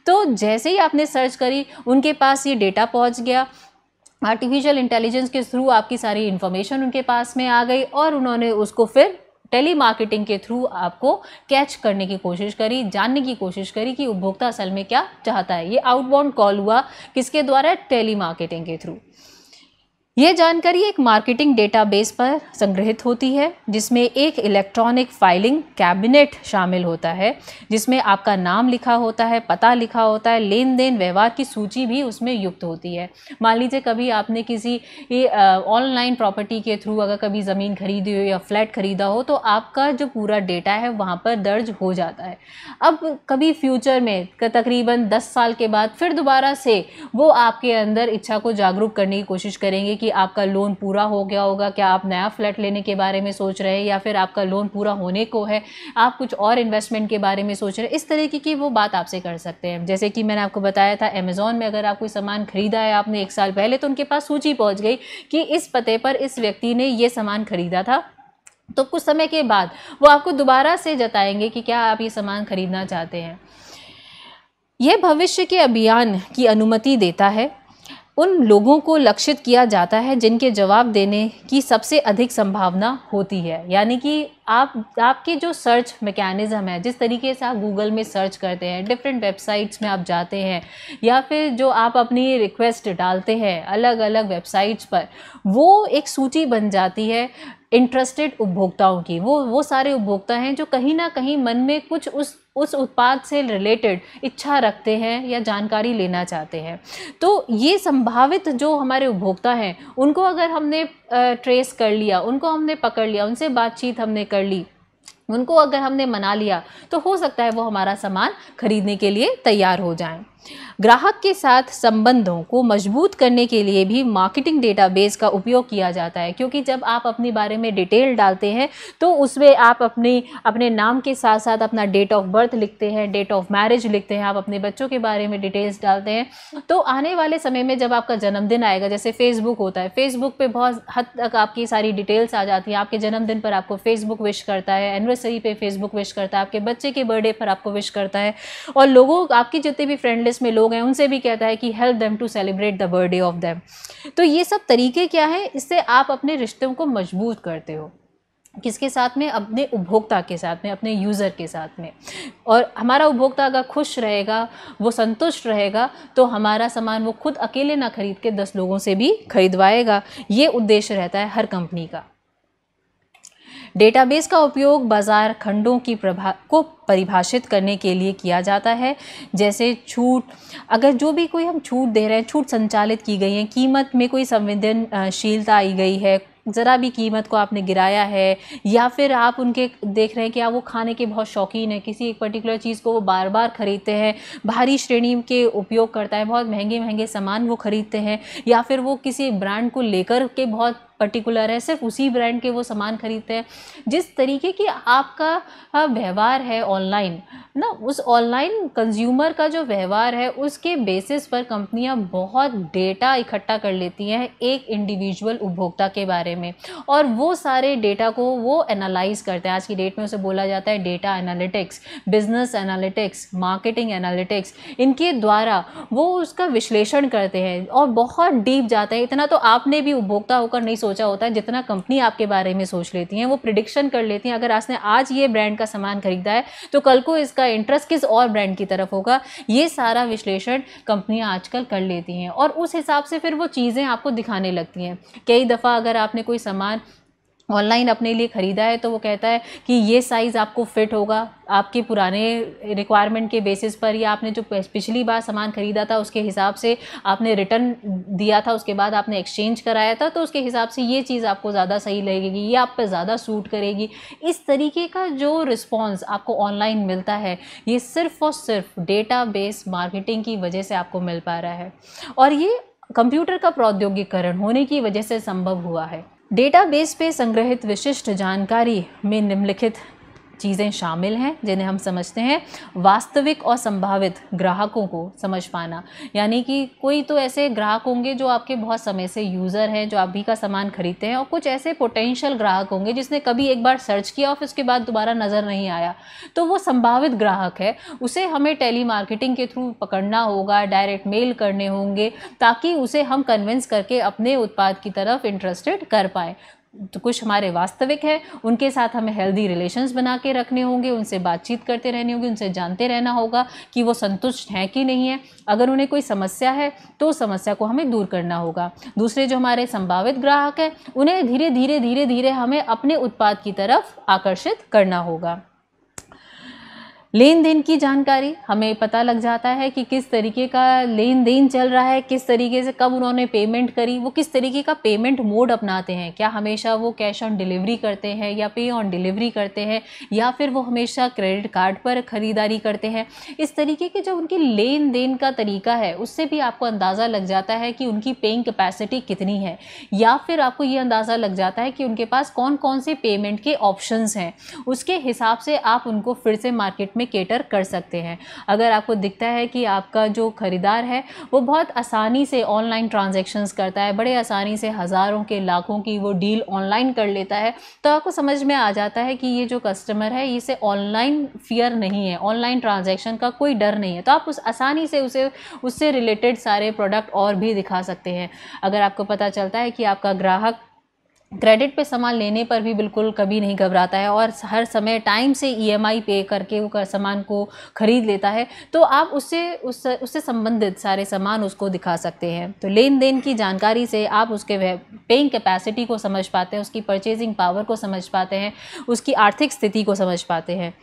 तो जैसे ही आपने सर्च करी उनके पास ये डेटा पहुंच गया आर्टिफिशियल इंटेलिजेंस के थ्रू आपकी सारी इन्फॉर्मेशन उनके पास में आ गई और उन्होंने उसको फिर टेली मार्केटिंग के थ्रू आपको कैच करने की कोशिश करी जानने की कोशिश करी कि उपभोक्ता असल में क्या चाहता है ये आउटबाउंड कॉल हुआ किसके द्वारा टेली मार्केटिंग के थ्रू ये जानकारी एक मार्केटिंग डेटाबेस पर संग्रहित होती है जिसमें एक इलेक्ट्रॉनिक फाइलिंग कैबिनेट शामिल होता है जिसमें आपका नाम लिखा होता है पता लिखा होता है लेन देन व्यवहार की सूची भी उसमें युक्त होती है मान लीजिए कभी आपने किसी ऑनलाइन प्रॉपर्टी के थ्रू अगर कभी ज़मीन खरीदी हो या फ्लैट ख़रीदा हो तो आपका जो पूरा डेटा है वहाँ पर दर्ज हो जाता है अब कभी फ्यूचर में तकरीबन दस साल के बाद फिर दोबारा से वो आपके अंदर इच्छा को जागरूक करने की कोशिश करेंगे कि आपका लोन पूरा हो गया होगा क्या आप नया फ्लैट लेने के बारे में सोच रहे हैं या फिर आपका लोन पूरा होने को है आप कुछ और इन्वेस्टमेंट के बारे में सोच रहे हैं इस तरीके की वो बात आपसे कर सकते हैं जैसे कि मैंने आपको बताया था अमेज़ोन में अगर आप कोई सामान खरीदा है आपने एक साल पहले तो उनके पास सूची पहुँच गई कि इस पते पर इस व्यक्ति ने ये सामान खरीदा था तो कुछ समय के बाद वो आपको दोबारा से जताएंगे कि क्या आप ये सामान खरीदना चाहते हैं यह भविष्य के अभियान की अनुमति देता है उन लोगों को लक्षित किया जाता है जिनके जवाब देने की सबसे अधिक संभावना होती है यानी कि आप आपके जो सर्च मैकेनिज़्म है जिस तरीके से आप गूगल में सर्च करते हैं डिफरेंट वेबसाइट्स में आप जाते हैं या फिर जो आप अपनी रिक्वेस्ट डालते हैं अलग अलग वेबसाइट्स पर वो एक सूची बन जाती है इंटरेस्टेड उपभोक्ताओं की वो वो सारे उपभोक्ता हैं जो कहीं ना कहीं मन में कुछ उस उस उत्पाद से रिलेटेड इच्छा रखते हैं या जानकारी लेना चाहते हैं तो ये संभावित जो हमारे उपभोक्ता हैं उनको अगर हमने ट्रेस कर लिया उनको हमने पकड़ लिया उनसे बातचीत हमने कर ली उनको अगर हमने मना लिया तो हो सकता है वो हमारा सामान खरीदने के लिए तैयार हो जाएं ग्राहक के साथ संबंधों को मजबूत करने के लिए भी मार्केटिंग डेटाबेस का उपयोग किया जाता है क्योंकि जब आप अपने बारे में डिटेल डालते हैं तो उसमें आप अपने अपने नाम के साथ साथ अपना डेट ऑफ बर्थ लिखते हैं डेट ऑफ मैरिज लिखते हैं आप अपने बच्चों के बारे में डिटेल्स डालते हैं तो आने वाले समय में जब आपका जन्मदिन आएगा जैसे फेसबुक होता है फेसबुक पर बहुत हद तक आपकी सारी डिटेल्स आ जाती हैं आपके जन्मदिन पर आपको फेसबुक विश करता है एनिवर्सरी पर फेसबुक विश करता है आपके बच्चे के बर्थडे पर आपको विश करता है और लोगों आपकी जितनी भी फ्रेंड लिस्ट जिसमें में लोग हैं उनसे भी कहता है कि help them to celebrate the birthday of them तो ये सब तरीके क्या है इससे आप अपने रिश्तों को मजबूत करते हो किसके साथ में अपने उपभोक्ता के साथ में अपने यूज़र के साथ में और हमारा उपभोक्ता अगर खुश रहेगा वो संतुष्ट रहेगा तो हमारा सामान वो खुद अकेले ना खरीद के दस लोगों से भी खरीदवाएगा ये उद्देश्य रहता है हर कंपनी का डेटाबेस का उपयोग बाजार खंडों की प्रभा को परिभाषित करने के लिए किया जाता है जैसे छूट अगर जो भी कोई हम छूट दे रहे हैं छूट संचालित की गई है कीमत में कोई संवेदनशीलता आई गई है ज़रा भी कीमत को आपने गिराया है या फिर आप उनके देख रहे हैं कि आप वो खाने के बहुत शौकीन है किसी एक पर्टिकुलर चीज़ को वो बार बार ख़रीदते हैं भारी श्रेणी के उपयोग करता है बहुत महंगे महंगे सामान वो ख़रीदते हैं या फिर वो किसी ब्रांड को लेकर के बहुत पर्टिकुलर है सिर्फ उसी ब्रांड के वो सामान खरीदते हैं जिस तरीके की आपका हाँ, व्यवहार है ऑनलाइन ना उस ऑनलाइन कंज्यूमर का जो व्यवहार है उसके बेसिस पर कंपनियां बहुत डेटा इकट्ठा कर लेती हैं एक इंडिविजुअल उपभोक्ता के बारे में और वो सारे डेटा को वो एनालाइज करते हैं आज की डेट में उसे बोला जाता है data analytics business analytics marketing analytics इनके द्वारा वो उसका विश्लेषण करते हैं और बहुत डीप जाते हैं इतना तो आपने भी उपभोक्ता होकर नहीं सोचा होता है जितना कंपनी आपके बारे में सोच लेती हैं वो प्रिडिक्शन कर लेती हैं अगर आपने आज ये ब्रांड का सामान खरीदा है तो कल को इसका इंटरेस्ट किस और ब्रांड की तरफ होगा ये सारा विश्लेषण कंपनियाँ आजकल कर लेती हैं और उस हिसाब से फिर वो चीज़ें आपको दिखाने लगती हैं कई दफ़ा अगर आपने कोई सामान ऑनलाइन अपने लिए ख़रीदा है तो वो कहता है कि ये साइज़ आपको फिट होगा आपके पुराने रिक्वायरमेंट के बेसिस पर या आपने जो पिछली बार सामान ख़रीदा था उसके हिसाब से आपने रिटर्न दिया था उसके बाद आपने एक्सचेंज कराया था तो उसके हिसाब से ये चीज़ आपको ज़्यादा सही लगेगी ये आप पर ज़्यादा सूट करेगी इस तरीके का जो रिस्पॉन्स आपको ऑनलाइन मिलता है ये सिर्फ़ और सिर्फ डेटा बेस मार्केटिंग की वजह से आपको मिल पा रहा है और ये कंप्यूटर का प्रौद्योगिकरण होने की वजह से संभव हुआ है डेटाबेस पे संग्रहित विशिष्ट जानकारी में निम्नलिखित चीज़ें शामिल हैं जिन्हें हम समझते हैं वास्तविक और संभावित ग्राहकों को समझ पाना यानी कि कोई तो ऐसे ग्राहक होंगे जो आपके बहुत समय से यूज़र हैं जो आप भी का सामान खरीदते हैं और कुछ ऐसे पोटेंशियल ग्राहक होंगे जिसने कभी एक बार सर्च किया और उसके बाद दोबारा नज़र नहीं आया तो वो संभावित ग्राहक है उसे हमें टेली मार्केटिंग के थ्रू पकड़ना होगा डायरेक्ट मेल करने होंगे ताकि उसे हम कन्विंस करके अपने उत्पाद की तरफ इंटरेस्टेड कर पाएँ तो कुछ हमारे वास्तविक हैं उनके साथ हमें हेल्दी रिलेशंस बना के रखने होंगे उनसे बातचीत करते रहनी होगी उनसे जानते रहना होगा कि वो संतुष्ट हैं कि नहीं है अगर उन्हें कोई समस्या है तो उस समस्या को हमें दूर करना होगा दूसरे जो हमारे संभावित ग्राहक हैं उन्हें धीरे धीरे धीरे धीरे हमें अपने उत्पाद की तरफ आकर्षित करना होगा लेन देन की जानकारी हमें पता लग जाता है कि किस तरीके का लेन देन चल रहा है किस तरीके से कब उन्होंने पेमेंट करी वो किस तरीके का पेमेंट मोड अपनाते हैं क्या हमेशा वो कैश ऑन डिलीवरी करते हैं या पे ऑन डिलीवरी करते हैं या फिर वो हमेशा क्रेडिट कार्ड पर ख़रीदारी करते हैं इस तरीके के जो उनकी लेन देन का तरीका है उससे भी आपको अंदाज़ा लग जाता है कि उनकी पेइंग कैपेसिटी कितनी है या फिर आपको ये अंदाज़ा लग जाता है कि उनके पास कौन कौन से पेमेंट के ऑप्शन हैं उसके हिसाब से आप उनको फिर से मार्केट में केटर कर सकते हैं अगर आपको दिखता है कि आपका जो ख़रीदार है वो बहुत आसानी से ऑनलाइन ट्रांजेक्शन्स करता है बड़े आसानी से हज़ारों के लाखों की वो डील ऑनलाइन कर लेता है तो आपको समझ में आ जाता है कि ये जो कस्टमर है इसे ऑनलाइन फियर नहीं है ऑनलाइन ट्रांजेक्शन का कोई डर नहीं है तो आप उस आसानी से उसे उससे रिलेटेड सारे प्रोडक्ट और भी दिखा सकते हैं अगर आपको पता चलता है कि आपका ग्राहक क्रेडिट पे सामान लेने पर भी बिल्कुल कभी नहीं घबराता है और हर समय टाइम से ईएमआई e पे करके वो कर सामान को ख़रीद लेता है तो आप उससे उस उससे संबंधित सारे सामान उसको दिखा सकते हैं तो लेन देन की जानकारी से आप उसके पेइंग कैपेसिटी को समझ पाते हैं उसकी परचेजिंग पावर को समझ पाते हैं उसकी आर्थिक स्थिति को समझ पाते हैं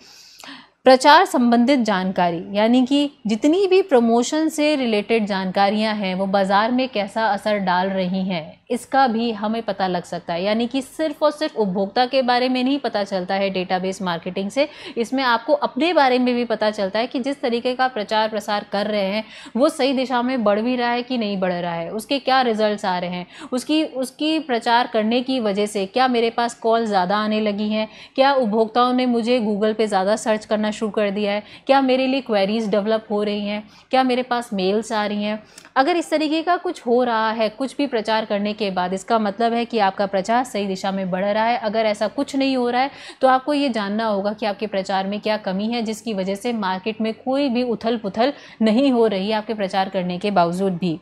प्रचार संबंधित जानकारी यानी कि जितनी भी प्रमोशन से रिलेटेड जानकारियां हैं वो बाज़ार में कैसा असर डाल रही हैं इसका भी हमें पता लग सकता है यानी कि सिर्फ और सिर्फ उपभोक्ता के बारे में नहीं पता चलता है डेटाबेस मार्केटिंग से इसमें आपको अपने बारे में भी पता चलता है कि जिस तरीके का प्रचार प्रसार कर रहे हैं वो सही दिशा में बढ़ भी रहा है कि नहीं बढ़ रहा है उसके क्या रिजल्ट आ रहे हैं उसकी उसकी प्रचार करने की वजह से क्या मेरे पास कॉल ज़्यादा आने लगी हैं क्या उपभोक्ताओं ने मुझे गूगल पर ज़्यादा सर्च करना शुरू कर दिया है क्या मेरे लिए क्वेरीज़ डेवलप हो रही हैं क्या मेरे पास मेल्स आ रही हैं अगर इस तरीके का कुछ हो रहा है कुछ भी प्रचार करने के बाद इसका मतलब है कि आपका प्रचार सही दिशा में बढ़ रहा है अगर ऐसा कुछ नहीं हो रहा है तो आपको ये जानना होगा कि आपके प्रचार में क्या कमी है जिसकी वजह से मार्केट में कोई भी उथल पुथल नहीं हो रही आपके प्रचार करने के बावजूद भी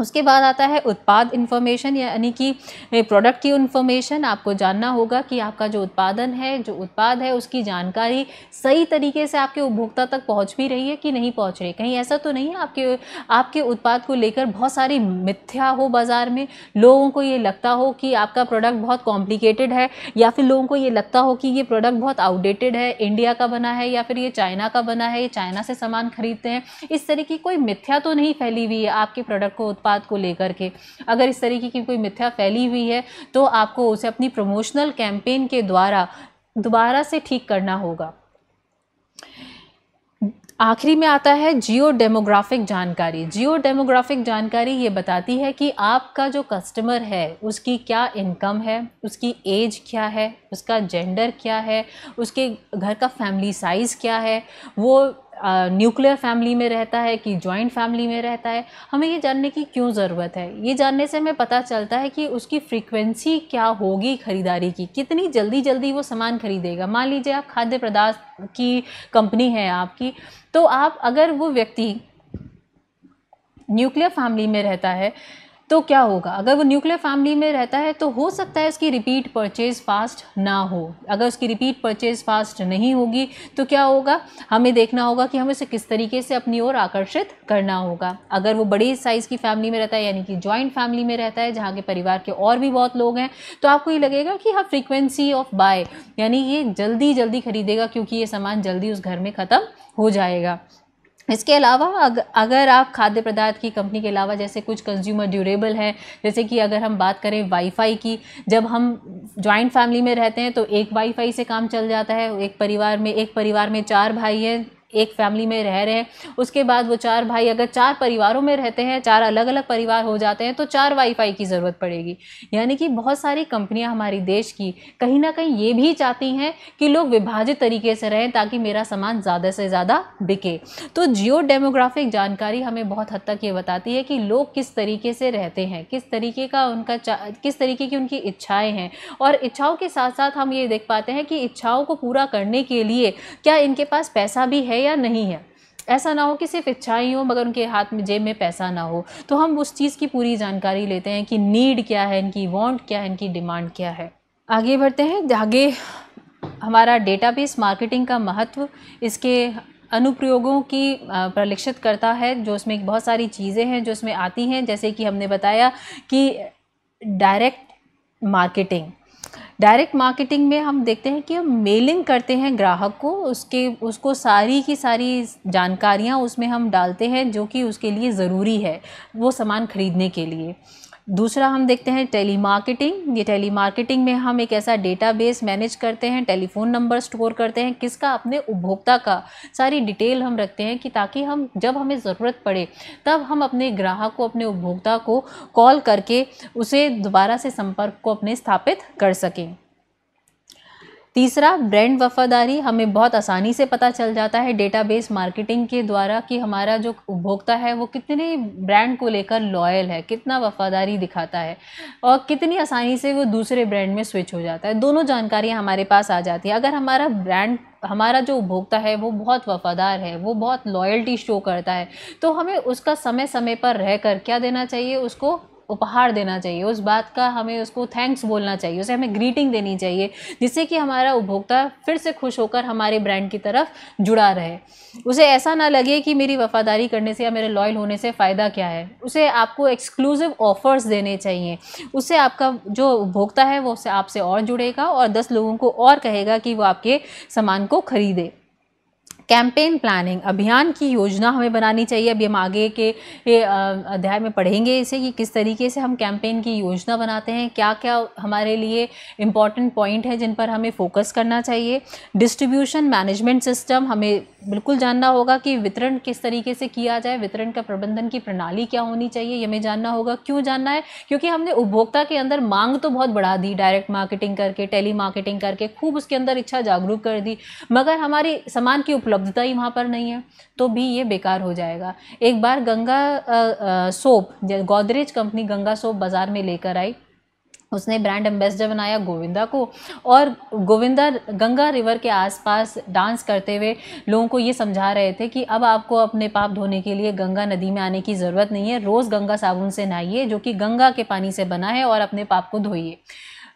उसके बाद आता है उत्पाद इन्फॉर्मेशन यानी कि प्रोडक्ट की इन्फॉर्मेशन आपको जानना होगा कि आपका जो उत्पादन है जो उत्पाद है उसकी जानकारी सही तरीके से आपके उपभोक्ता तक पहुंच भी रही है कि नहीं पहुंच रही कहीं ऐसा तो नहीं है आपके आपके उत्पाद को लेकर बहुत सारी मिथ्या हो बाज़ार में लोगों को ये लगता हो कि आपका प्रोडक्ट बहुत कॉम्प्लिकेटेड है या फिर लोगों को ये लगता हो कि ये प्रोडक्ट बहुत आउटडेटेड है इंडिया का बना है या फिर ये चाइना का बना है ये चाइना से सामान खरीदते हैं इस तरह की कोई मिथ्या तो नहीं फैली हुई है आपके प्रोडक्ट को बात को लेकर के अगर इस तरीके की कोई मिथ्या फैली हुई है तो आपको उसे अपनी प्रमोशनल कैंपेन के द्वारा दोबारा से ठीक करना होगा आखिरी में आता है जियो डेमोग्राफिक जानकारी जियो डेमोग्राफिक जानकारी ये बताती है कि आपका जो कस्टमर है उसकी क्या इनकम है उसकी एज क्या है उसका जेंडर क्या है उसके घर का फैमिली साइज़ क्या है वो न्यूक्लियर फैमिली में रहता है कि जॉइंट फैमिली में रहता है हमें ये जानने की क्यों ज़रूरत है ये जानने से हमें पता चलता है कि उसकी फ्रीक्वेंसी क्या होगी ख़रीदारी की कितनी जल्दी जल्दी वो सामान खरीदेगा मान लीजिए आप खाद्य पदार्थ की कंपनी है आपकी तो आप अगर वो व्यक्ति न्यूक्लियर फैमिली में रहता है तो क्या होगा अगर वो न्यूक्लियर फैमिली में रहता है तो हो सकता है उसकी रिपीट परचेज फास्ट ना हो अगर उसकी रिपीट परचेज फास्ट नहीं होगी तो क्या होगा हमें देखना होगा कि हमें उसे किस तरीके से अपनी ओर आकर्षित करना होगा अगर वो बड़े साइज़ की फैमिली में रहता है यानी कि जॉइंट फैमिली में रहता है जहाँ के परिवार के और भी बहुत लोग हैं तो आपको ये लगेगा कि हाँ फ्रिक्वेंसी ऑफ बाय यानी ये जल्दी जल्दी खरीदेगा क्योंकि ये सामान जल्दी उस घर में ख़त्म हो जाएगा इसके अलावा अग, अगर आप खाद्य पदार्थ की कंपनी के अलावा जैसे कुछ कंज्यूमर ड्यूरेबल हैं जैसे कि अगर हम बात करें वाईफाई की जब हम जॉइंट फैमिली में रहते हैं तो एक वाईफाई से काम चल जाता है एक परिवार में एक परिवार में चार भाई हैं एक फैमिली में रह रहे हैं उसके बाद वो चार भाई अगर चार परिवारों में रहते हैं चार अलग अलग परिवार हो जाते हैं तो चार वाईफाई की ज़रूरत पड़ेगी यानी कि बहुत सारी कंपनियां हमारे देश की कहीं ना कहीं ये भी चाहती हैं कि लोग विभाजित तरीके से रहें ताकि मेरा सामान ज़्यादा से ज़्यादा बिके तो जियो डेमोग्राफिक जानकारी हमें बहुत हद तक ये बताती है कि लोग किस तरीके से रहते हैं किस तरीके का उनका किस तरीके की उनकी इच्छाएं हैं और इच्छाओं के साथ साथ हम ये देख पाते हैं कि इच्छाओं को पूरा करने के लिए क्या इनके पास पैसा भी है या नहीं है ऐसा ना हो कि सिर्फ ही हो मगर उनके हाथ में जेब में पैसा ना हो तो हम उस चीज़ की पूरी जानकारी लेते हैं कि नीड क्या है इनकी वांट क्या है इनकी डिमांड क्या है आगे बढ़ते हैं आगे हमारा डेटाबेस मार्केटिंग का महत्व इसके अनुप्रयोगों की परिलक्षित करता है जो उसमें बहुत सारी चीज़ें हैं जो उसमें आती हैं जैसे कि हमने बताया कि डायरेक्ट मार्केटिंग डायरेक्ट मार्केटिंग में हम देखते हैं कि हम मेलिंग करते हैं ग्राहक को उसके उसको सारी की सारी जानकारियाँ उसमें हम डालते हैं जो कि उसके लिए ज़रूरी है वो सामान ख़रीदने के लिए दूसरा हम देखते हैं टेली मार्केटिंग ये टेली मार्केटिंग में हम एक ऐसा डेटाबेस मैनेज करते हैं टेलीफोन नंबर स्टोर करते हैं किसका अपने उपभोक्ता का सारी डिटेल हम रखते हैं कि ताकि हम जब हमें ज़रूरत पड़े तब हम अपने ग्राहक को अपने उपभोक्ता को कॉल करके उसे दोबारा से संपर्क को अपने स्थापित कर सकें तीसरा ब्रांड वफादारी हमें बहुत आसानी से पता चल जाता है डेटाबेस मार्केटिंग के द्वारा कि हमारा जो उपभोक्ता है वो कितने ब्रांड को लेकर लॉयल है कितना वफादारी दिखाता है और कितनी आसानी से वो दूसरे ब्रांड में स्विच हो जाता है दोनों जानकारियाँ हमारे पास आ जाती है अगर हमारा ब्रांड हमारा जो उपभोक्ता है वो बहुत वफादार है वो बहुत लॉयल्टी शो करता है तो हमें उसका समय समय पर रह कर क्या देना चाहिए उसको उपहार देना चाहिए उस बात का हमें उसको थैंक्स बोलना चाहिए उसे हमें ग्रीटिंग देनी चाहिए जिससे कि हमारा उपभोक्ता फिर से खुश होकर हमारे ब्रांड की तरफ जुड़ा रहे उसे ऐसा ना लगे कि मेरी वफादारी करने से या मेरे लॉयल होने से फ़ायदा क्या है उसे आपको एक्सक्लूसिव ऑफ़र्स देने चाहिए उससे आपका जो उपभोक्ता है वो उससे आपसे और जुड़ेगा और दस लोगों को और कहेगा कि वो आपके सामान को ख़रीदे कैंपेन प्लानिंग अभियान की योजना हमें बनानी चाहिए अभी हम आगे के अध्याय में पढ़ेंगे इसे कि किस तरीके से हम कैंपेन की योजना बनाते हैं क्या क्या हमारे लिए इम्पॉर्टेंट पॉइंट है जिन पर हमें फोकस करना चाहिए डिस्ट्रीब्यूशन मैनेजमेंट सिस्टम हमें बिल्कुल जानना होगा कि वितरण किस तरीके से किया जाए वितरण का प्रबंधन की प्रणाली क्या होनी चाहिए हमें जानना होगा क्यों जानना है क्योंकि हमने उपभोक्ता के अंदर मांग तो बहुत बढ़ा दी डायरेक्ट मार्केटिंग करके टेली मार्केटिंग करके खूब उसके अंदर इच्छा जागरूक कर दी मगर हमारी सामान की उपलब्ध उपलब्धता ही वहाँ पर नहीं है तो भी ये बेकार हो जाएगा एक बार गंगा आ, आ, soap Godrej company Ganga soap बाज़ार में लेकर आई उसने ब्रांड एम्बेसडर बनाया गोविंदा को और गोविंदा गंगा रिवर के आसपास डांस करते हुए लोगों को ये समझा रहे थे कि अब आपको अपने पाप धोने के लिए गंगा नदी में आने की ज़रूरत नहीं है रोज़ गंगा साबुन से नहाइए जो कि गंगा के पानी से बना है और अपने पाप को धोइए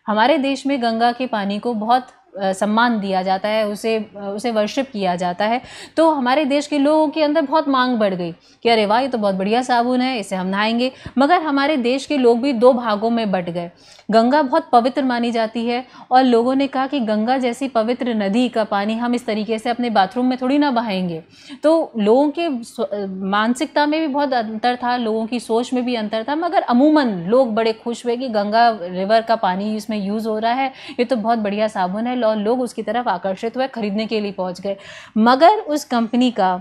हमारे देश में गंगा के पानी को बहुत सम्मान दिया जाता है उसे उसे वर्शिप किया जाता है तो हमारे देश के लोगों के अंदर बहुत मांग बढ़ गई कि अरे वाह ये तो बहुत बढ़िया साबुन है इसे हम नहाएंगे मगर हमारे देश के लोग भी दो भागों में बट गए गंगा बहुत पवित्र मानी जाती है और लोगों ने कहा कि गंगा जैसी पवित्र नदी का पानी हम इस तरीके से अपने बाथरूम में थोड़ी ना बहाएंगे तो लोगों के मानसिकता में भी बहुत अंतर था लोगों की सोच में भी अंतर था मगर अमूमन लोग बड़े खुश हुए कि गंगा रिवर का पानी इसमें यूज़ हो रहा है ये तो बहुत बढ़िया साबुन है और लोग उसकी तरफ आकर्षित हुए खरीदने के लिए पहुंच गए मगर उस कंपनी का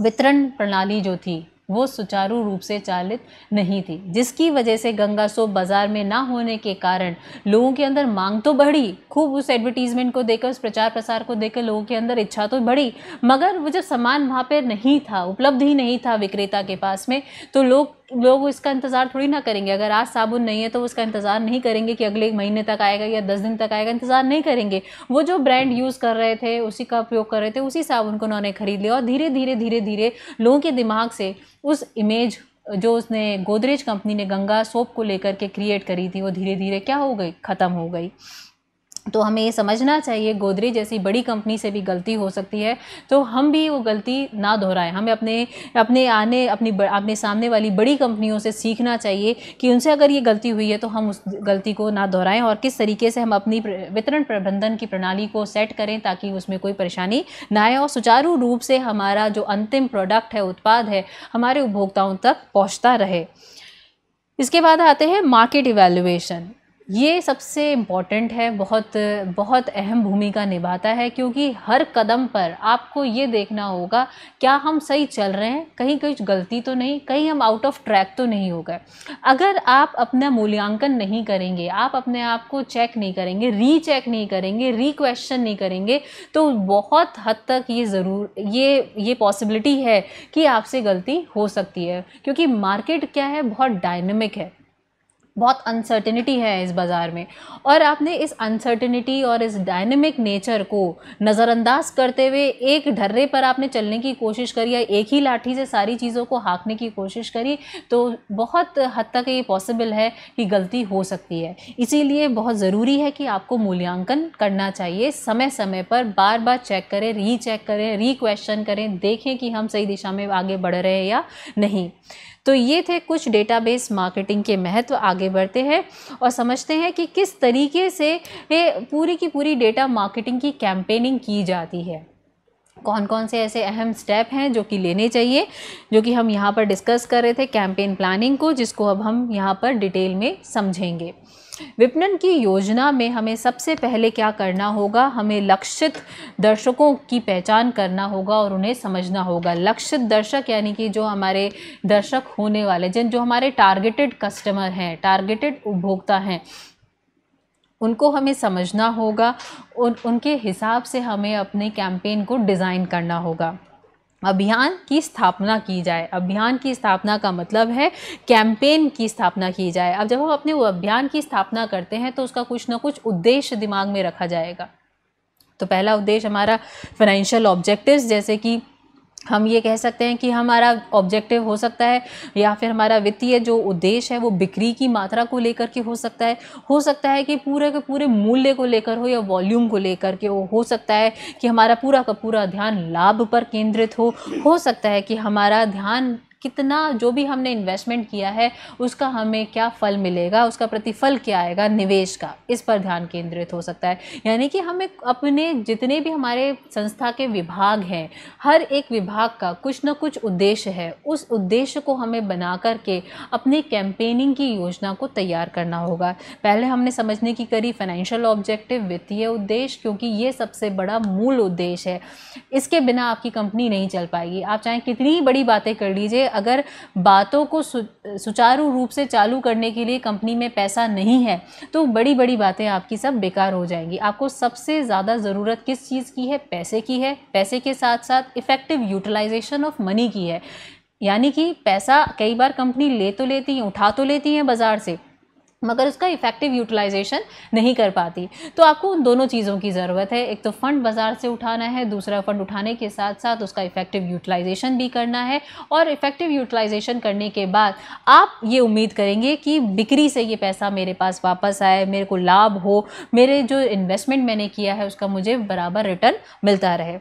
वितरण प्रणाली जो थी वो सुचारू रूप से चालित नहीं थी जिसकी वजह से गंगा सोप बाज़ार में ना होने के कारण लोगों के अंदर मांग तो बढ़ी खूब उस एडवर्टीज़मेंट को देकर उस प्रचार प्रसार को देकर लोगों के अंदर इच्छा तो बढ़ी मगर वो जब सामान वहाँ पर नहीं था उपलब्ध ही नहीं था विक्रेता के पास में तो लोग लोग इसका इंतज़ार थोड़ी ना करेंगे अगर आज साबुन नहीं है तो उसका इंतज़ार नहीं करेंगे कि अगले महीने तक आएगा या दस दिन तक आएगा इंतज़ार नहीं करेंगे वो जो ब्रांड हम्म। यूज़ कर रहे थे उसी का उपयोग कर रहे थे उसी साबुन को उन्होंने खरीद लिया और धीरे धीरे धीरे धीरे लोगों के दिमाग से उस इमेज जो उसने गोदरेज कंपनी ने गंगा सोप को लेकर के क्रिएट करी थी वो धीरे धीरे क्या हो गई ख़त्म हो गई तो हमें ये समझना चाहिए गोदरेज जैसी बड़ी कंपनी से भी गलती हो सकती है तो हम भी वो गलती ना दोहराएं हमें अपने अपने आने अपनी अपने सामने वाली बड़ी कंपनियों से सीखना चाहिए कि उनसे अगर ये गलती हुई है तो हम उस गलती को ना दोहराएं और किस तरीके से हम अपनी वितरण प्रबंधन की प्रणाली को सेट करें ताकि उसमें कोई परेशानी ना आए और सुचारू रूप से हमारा जो अंतिम प्रोडक्ट है उत्पाद है हमारे उपभोक्ताओं तक पहुँचता रहे इसके बाद आते हैं मार्केट इवेल्युएशन ये सबसे इम्पॉर्टेंट है बहुत बहुत अहम भूमिका निभाता है क्योंकि हर कदम पर आपको ये देखना होगा क्या हम सही चल रहे हैं कहीं कुछ गलती तो नहीं कहीं हम आउट ऑफ ट्रैक तो नहीं हो गए अगर आप अपना मूल्यांकन नहीं करेंगे आप अपने आप को चेक नहीं करेंगे री चेक नहीं करेंगे री क्वेश्चन नहीं करेंगे तो बहुत हद तक ये ज़रूर ये ये पॉसिबिलिटी है कि आपसे गलती हो सकती है क्योंकि मार्केट क्या है बहुत डायनेमिक है बहुत अनसर्टिनिटी है इस बाज़ार में और आपने इस अनसर्टिनिटी और इस डायनेमिक नेचर को नज़रअंदाज करते हुए एक ढर्रे पर आपने चलने की कोशिश करी या एक ही लाठी से सारी चीज़ों को हाँकने की कोशिश करी तो बहुत हद तक ये पॉसिबल है कि गलती हो सकती है इसीलिए बहुत ज़रूरी है कि आपको मूल्यांकन करना चाहिए समय समय पर बार बार चेक करें री चेक करें री क्वेश्चन करें देखें कि हम सही दिशा में आगे बढ़ रहे हैं या नहीं तो ये थे कुछ डेटाबेस मार्केटिंग के महत्व आगे बढ़ते हैं और समझते हैं कि किस तरीके से पूरी की पूरी डेटा मार्केटिंग की कैंपेनिंग की जाती है कौन कौन से ऐसे अहम स्टेप हैं जो कि लेने चाहिए जो कि हम यहाँ पर डिस्कस कर रहे थे कैंपेन प्लानिंग को जिसको अब हम यहाँ पर डिटेल में समझेंगे विपणन की योजना में हमें सबसे पहले क्या करना होगा हमें लक्षित दर्शकों की पहचान करना होगा और उन्हें समझना होगा लक्षित दर्शक यानी कि जो हमारे दर्शक होने वाले जिन जो हमारे टारगेटेड कस्टमर हैं टारगेटेड उपभोक्ता हैं उनको हमें समझना होगा उन उनके हिसाब से हमें अपने कैंपेन को डिज़ाइन करना होगा अभियान की स्थापना की जाए अभियान की स्थापना का मतलब है कैंपेन की स्थापना की जाए अब जब हम अपने अभियान की स्थापना करते हैं तो उसका कुछ ना कुछ उद्देश्य दिमाग में रखा जाएगा तो पहला उद्देश्य हमारा फाइनेंशियल ऑब्जेक्टिव्स जैसे कि हम ये कह सकते हैं कि हमारा ऑब्जेक्टिव हो सकता है या फिर हमारा वित्तीय जो उद्देश्य है वो बिक्री की मात्रा को लेकर के हो सकता है हो सकता है कि पूरे के पूरे मूल्य को लेकर हो या वॉल्यूम को लेकर के हो हो सकता है कि हमारा पूरा का पूरा ध्यान लाभ पर केंद्रित हो हो सकता है कि हमारा ध्यान कितना जो भी हमने इन्वेस्टमेंट किया है उसका हमें क्या फल मिलेगा उसका प्रतिफल क्या आएगा निवेश का इस पर ध्यान केंद्रित हो सकता है यानी कि हमें अपने जितने भी हमारे संस्था के विभाग हैं हर एक विभाग का कुछ ना कुछ उद्देश्य है उस उद्देश्य को हमें बना कर के अपने कैंपेनिंग की योजना को तैयार करना होगा पहले हमने समझने की करी फाइनेंशियल ऑब्जेक्टिव वित्तीय उद्देश्य क्योंकि ये सबसे बड़ा मूल उद्देश्य है इसके बिना आपकी कंपनी नहीं चल पाएगी आप चाहे कितनी बड़ी बातें कर लीजिए अगर बातों को सुचारू रूप से चालू करने के लिए कंपनी में पैसा नहीं है तो बड़ी बड़ी बातें आपकी सब बेकार हो जाएंगी आपको सबसे ज़्यादा ज़रूरत किस चीज़ की है पैसे की है पैसे के साथ साथ इफ़ेक्टिव यूटिलाइजेशन ऑफ मनी की है यानी कि पैसा कई बार कंपनी ले तो लेती है उठा तो लेती है बाज़ार से मगर उसका इफ़ेक्टिव यूटिलाइजेशन नहीं कर पाती तो आपको उन दोनों चीज़ों की ज़रूरत है एक तो फ़ंड बाज़ार से उठाना है दूसरा फ़ंड उठाने के साथ साथ उसका इफ़ेक्टिव यूटिलाइजेशन भी करना है और इफ़ेक्टिव यूटिलाइजेशन करने के बाद आप ये उम्मीद करेंगे कि बिक्री से ये पैसा मेरे पास वापस आए मेरे को लाभ हो मेरे जो इन्वेस्टमेंट मैंने किया है उसका मुझे बराबर रिटर्न मिलता रहे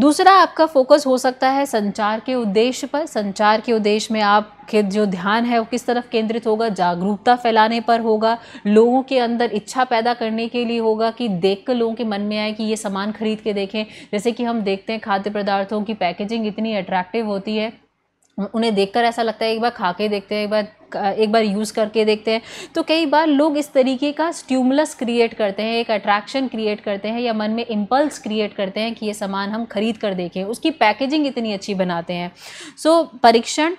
दूसरा आपका फोकस हो सकता है संचार के उद्देश्य पर संचार के उद्देश्य में आप के जो ध्यान है वो किस तरफ केंद्रित होगा जागरूकता फैलाने पर होगा लोगों के अंदर इच्छा पैदा करने के लिए होगा कि देख कर लोगों के मन में आए कि ये सामान खरीद के देखें जैसे कि हम देखते हैं खाद्य पदार्थों की पैकेजिंग इतनी अट्रैक्टिव होती है उन्हें देखकर ऐसा लगता है एक बार खा के देखते हैं एक बार एक बार यूज़ करके देखते हैं तो कई बार लोग इस तरीके का स्ट्यूमलस क्रिएट करते हैं एक अट्रैक्शन क्रिएट करते हैं या मन में इम्पल्स क्रिएट करते हैं कि ये सामान हम खरीद कर देखें उसकी पैकेजिंग इतनी अच्छी बनाते हैं सो so, परीक्षण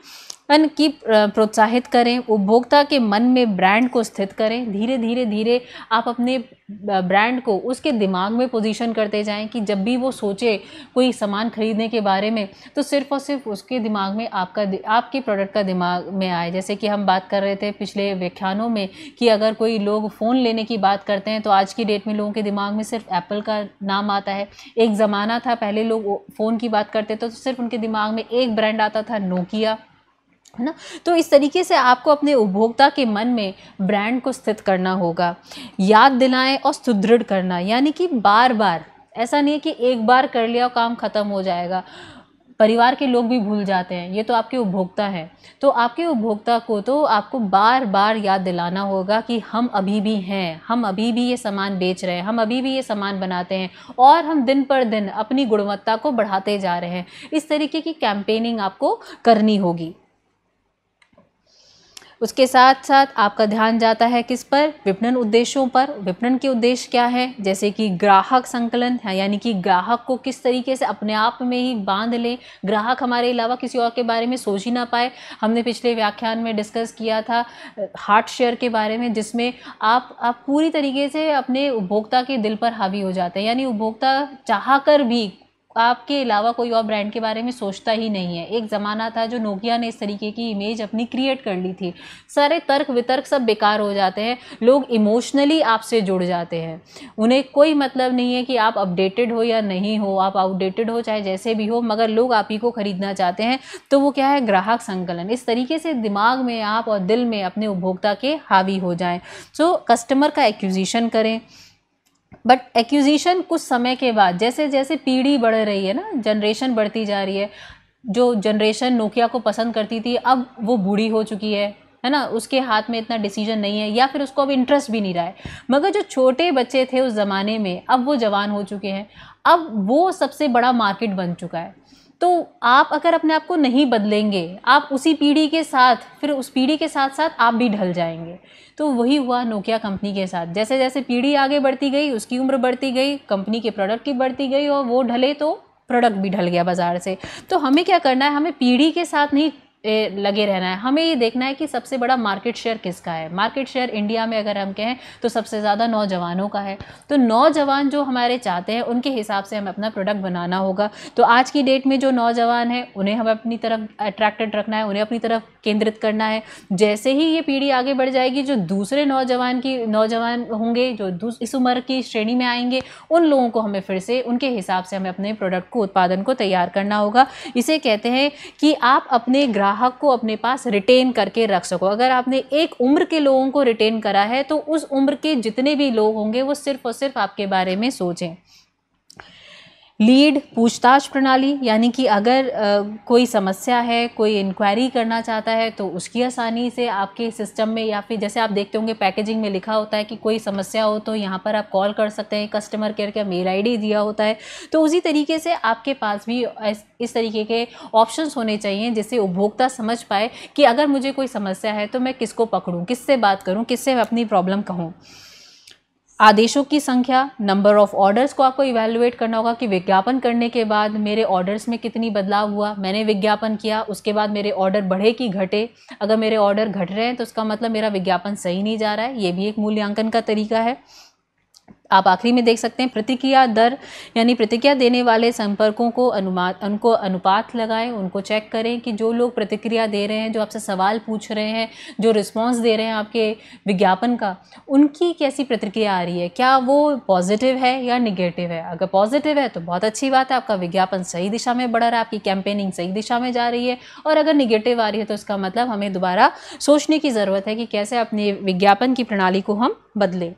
मन की प्रोत्साहित करें उपभोक्ता के मन में ब्रांड को स्थित करें धीरे धीरे धीरे आप अपने ब्रांड को उसके दिमाग में पोजीशन करते जाएं कि जब भी वो सोचे कोई सामान खरीदने के बारे में तो सिर्फ और सिर्फ उसके दिमाग में आपका आपके प्रोडक्ट का दिमाग में आए जैसे कि हम बात कर रहे थे पिछले व्याख्यानों में कि अगर कोई लोग फ़ोन लेने की बात करते हैं तो आज की डेट में लोगों के दिमाग में सिर्फ एप्पल का नाम आता है एक ज़माना था पहले लोग फ़ोन की बात करते तो सिर्फ उनके दिमाग में एक ब्रांड आता था नोकिया है ना तो इस तरीके से आपको अपने उपभोक्ता के मन में ब्रांड को स्थित करना होगा याद दिलाएं और सुदृढ़ करना यानी कि बार बार ऐसा नहीं है कि एक बार कर लिया और काम ख़त्म हो जाएगा परिवार के लोग भी भूल जाते हैं ये तो आपके उपभोक्ता हैं तो आपके उपभोक्ता को तो आपको बार बार याद दिलाना होगा कि हम अभी भी हैं हम अभी भी ये सामान बेच रहे हैं हम अभी भी ये सामान बनाते हैं और हम दिन पर दिन अपनी गुणवत्ता को बढ़ाते जा रहे हैं इस तरीके की कैंपेनिंग आपको करनी होगी उसके साथ साथ आपका ध्यान जाता है किस पर विपणन उद्देश्यों पर विपणन के उद्देश्य क्या है जैसे कि ग्राहक संकलन है यानी कि ग्राहक को किस तरीके से अपने आप में ही बांध लें ग्राहक हमारे अलावा किसी और के बारे में सोच ही ना पाए हमने पिछले व्याख्यान में डिस्कस किया था हार्ट शेयर के बारे में जिसमें आप आप पूरी तरीके से अपने उपभोक्ता के दिल पर हावी हो जाते हैं यानी उपभोक्ता चाह कर भी आपके अलावा कोई और ब्रांड के बारे में सोचता ही नहीं है एक ज़माना था जो नोकिया ने इस तरीके की इमेज अपनी क्रिएट कर ली थी सारे तर्क वितर्क सब बेकार हो जाते हैं लोग इमोशनली आपसे जुड़ जाते हैं उन्हें कोई मतलब नहीं है कि आप अपडेटेड हो या नहीं हो आप आउटडेटेड हो चाहे जैसे भी हो मगर लोग आप ही को ख़रीदना चाहते हैं तो वो क्या है ग्राहक संकलन इस तरीके से दिमाग में आप और दिल में अपने उपभोक्ता के हावी हो जाएँ सो कस्टमर का एक्विजिशन करें बट एक्यूजिशन कुछ समय के बाद जैसे जैसे पीढ़ी बढ़ रही है ना जनरेशन बढ़ती जा रही है जो जनरेशन नोकिया को पसंद करती थी अब वो बूढ़ी हो चुकी है है ना उसके हाथ में इतना डिसीजन नहीं है या फिर उसको अब इंटरेस्ट भी नहीं रहा है मगर जो छोटे बच्चे थे उस ज़माने में अब वो जवान हो चुके हैं अब वो सबसे बड़ा मार्केट बन चुका है तो आप अगर अपने आप को नहीं बदलेंगे आप उसी पीढ़ी के साथ फिर उस पीढ़ी के साथ साथ आप भी ढल जाएंगे तो वही हुआ नोकिया कंपनी के साथ जैसे जैसे पीढ़ी आगे बढ़ती गई उसकी उम्र बढ़ती गई कंपनी के प्रोडक्ट की बढ़ती गई और वो ढले तो प्रोडक्ट भी ढल गया बाज़ार से तो हमें क्या करना है हमें पीढ़ी के साथ नहीं लगे रहना है हमें ये देखना है कि सबसे बड़ा मार्केट शेयर किसका है मार्केट शेयर इंडिया में अगर हम कहें तो सबसे ज़्यादा नौजवानों का है तो नौजवान जो हमारे चाहते हैं उनके हिसाब से हमें अपना प्रोडक्ट बनाना होगा तो आज की डेट में जो नौजवान है उन्हें हमें अपनी तरफ अट्रैक्टेड रखना है उन्हें अपनी तरफ केंद्रित करना है जैसे ही ये पीढ़ी आगे बढ़ जाएगी जो दूसरे नौजवान की नौजवान होंगे जो इस उम्र की श्रेणी में आएंगे उन लोगों को हमें फिर से उनके हिसाब से हमें अपने प्रोडक्ट को उत्पादन को तैयार करना होगा इसे कहते हैं कि आप अपने ग्राहक ग्राहक को अपने पास रिटेन करके रख सको अगर आपने एक उम्र के लोगों को रिटेन करा है तो उस उम्र के जितने भी लोग होंगे वो सिर्फ और सिर्फ आपके बारे में सोचें लीड पूछताछ प्रणाली यानी कि अगर आ, कोई समस्या है कोई इंक्वायरी करना चाहता है तो उसकी आसानी से आपके सिस्टम में या फिर जैसे आप देखते होंगे पैकेजिंग में लिखा होता है कि कोई समस्या हो तो यहाँ पर आप कॉल कर सकते हैं कस्टमर केयर का मेल आईडी दिया होता है तो उसी तरीके से आपके पास भी इस तरीके के ऑप्शन होने चाहिए जिससे उपभोक्ता समझ पाए कि अगर मुझे कोई समस्या है तो मैं किसको पकड़ूँ किससे बात करूँ किससे अपनी प्रॉब्लम कहूँ आदेशों की संख्या नंबर ऑफ़ ऑर्डर्स को आपको इवेलुएट करना होगा कि विज्ञापन करने के बाद मेरे ऑर्डर्स में कितनी बदलाव हुआ मैंने विज्ञापन किया उसके बाद मेरे ऑर्डर बढ़े कि घटे अगर मेरे ऑर्डर घट रहे हैं तो उसका मतलब मेरा विज्ञापन सही नहीं जा रहा है ये भी एक मूल्यांकन का तरीका है आप आखिरी में देख सकते हैं प्रतिक्रिया दर यानी प्रतिक्रिया देने वाले संपर्कों को अनुमात उनको अनुपात लगाएं उनको चेक करें कि जो लोग प्रतिक्रिया दे रहे हैं जो आपसे सवाल पूछ रहे हैं जो रिस्पॉन्स दे रहे हैं आपके विज्ञापन का उनकी कैसी प्रतिक्रिया आ रही है क्या वो पॉजिटिव है या निगेटिव है अगर पॉजिटिव है तो बहुत अच्छी बात है आपका विज्ञापन सही दिशा में बढ़ रहा है आपकी कैंपेनिंग सही दिशा में जा रही है और अगर निगेटिव आ रही है तो उसका मतलब हमें दोबारा सोचने की ज़रूरत है कि कैसे अपने विज्ञापन की प्रणाली को हम बदलें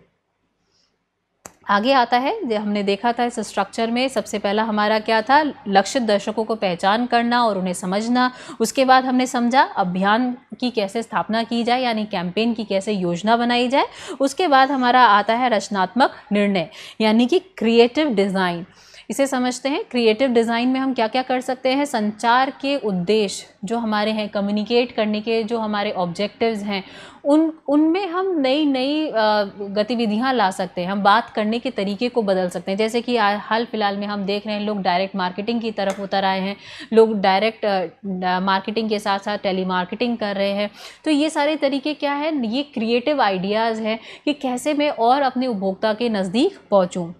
आगे आता है हमने देखा था इस स्ट्रक्चर में सबसे पहला हमारा क्या था लक्षित दर्शकों को पहचान करना और उन्हें समझना उसके बाद हमने समझा अभियान की कैसे स्थापना की जाए यानी कैंपेन की कैसे योजना बनाई जाए उसके बाद हमारा आता है रचनात्मक निर्णय यानी कि क्रिएटिव डिज़ाइन इसे समझते हैं क्रिएटिव डिज़ाइन में हम क्या क्या कर सकते हैं संचार के उद्देश्य जो हमारे हैं कम्युनिकेट करने के जो हमारे ऑब्जेक्टिव्स हैं उन उनमें हम नई नई गतिविधियां ला सकते हैं हम बात करने के तरीके को बदल सकते हैं जैसे कि हाल फिलहाल में हम देख रहे हैं लोग डायरेक्ट मार्केटिंग की तरफ उतर आए हैं लोग डायरेक्ट मार्केटिंग के साथ साथ टेली मार्केटिंग कर रहे हैं तो ये सारे तरीके क्या है ये क्रिएटिव आइडियाज़ हैं कि कैसे मैं और अपने उपभोक्ता के नज़दीक पहुँचूँ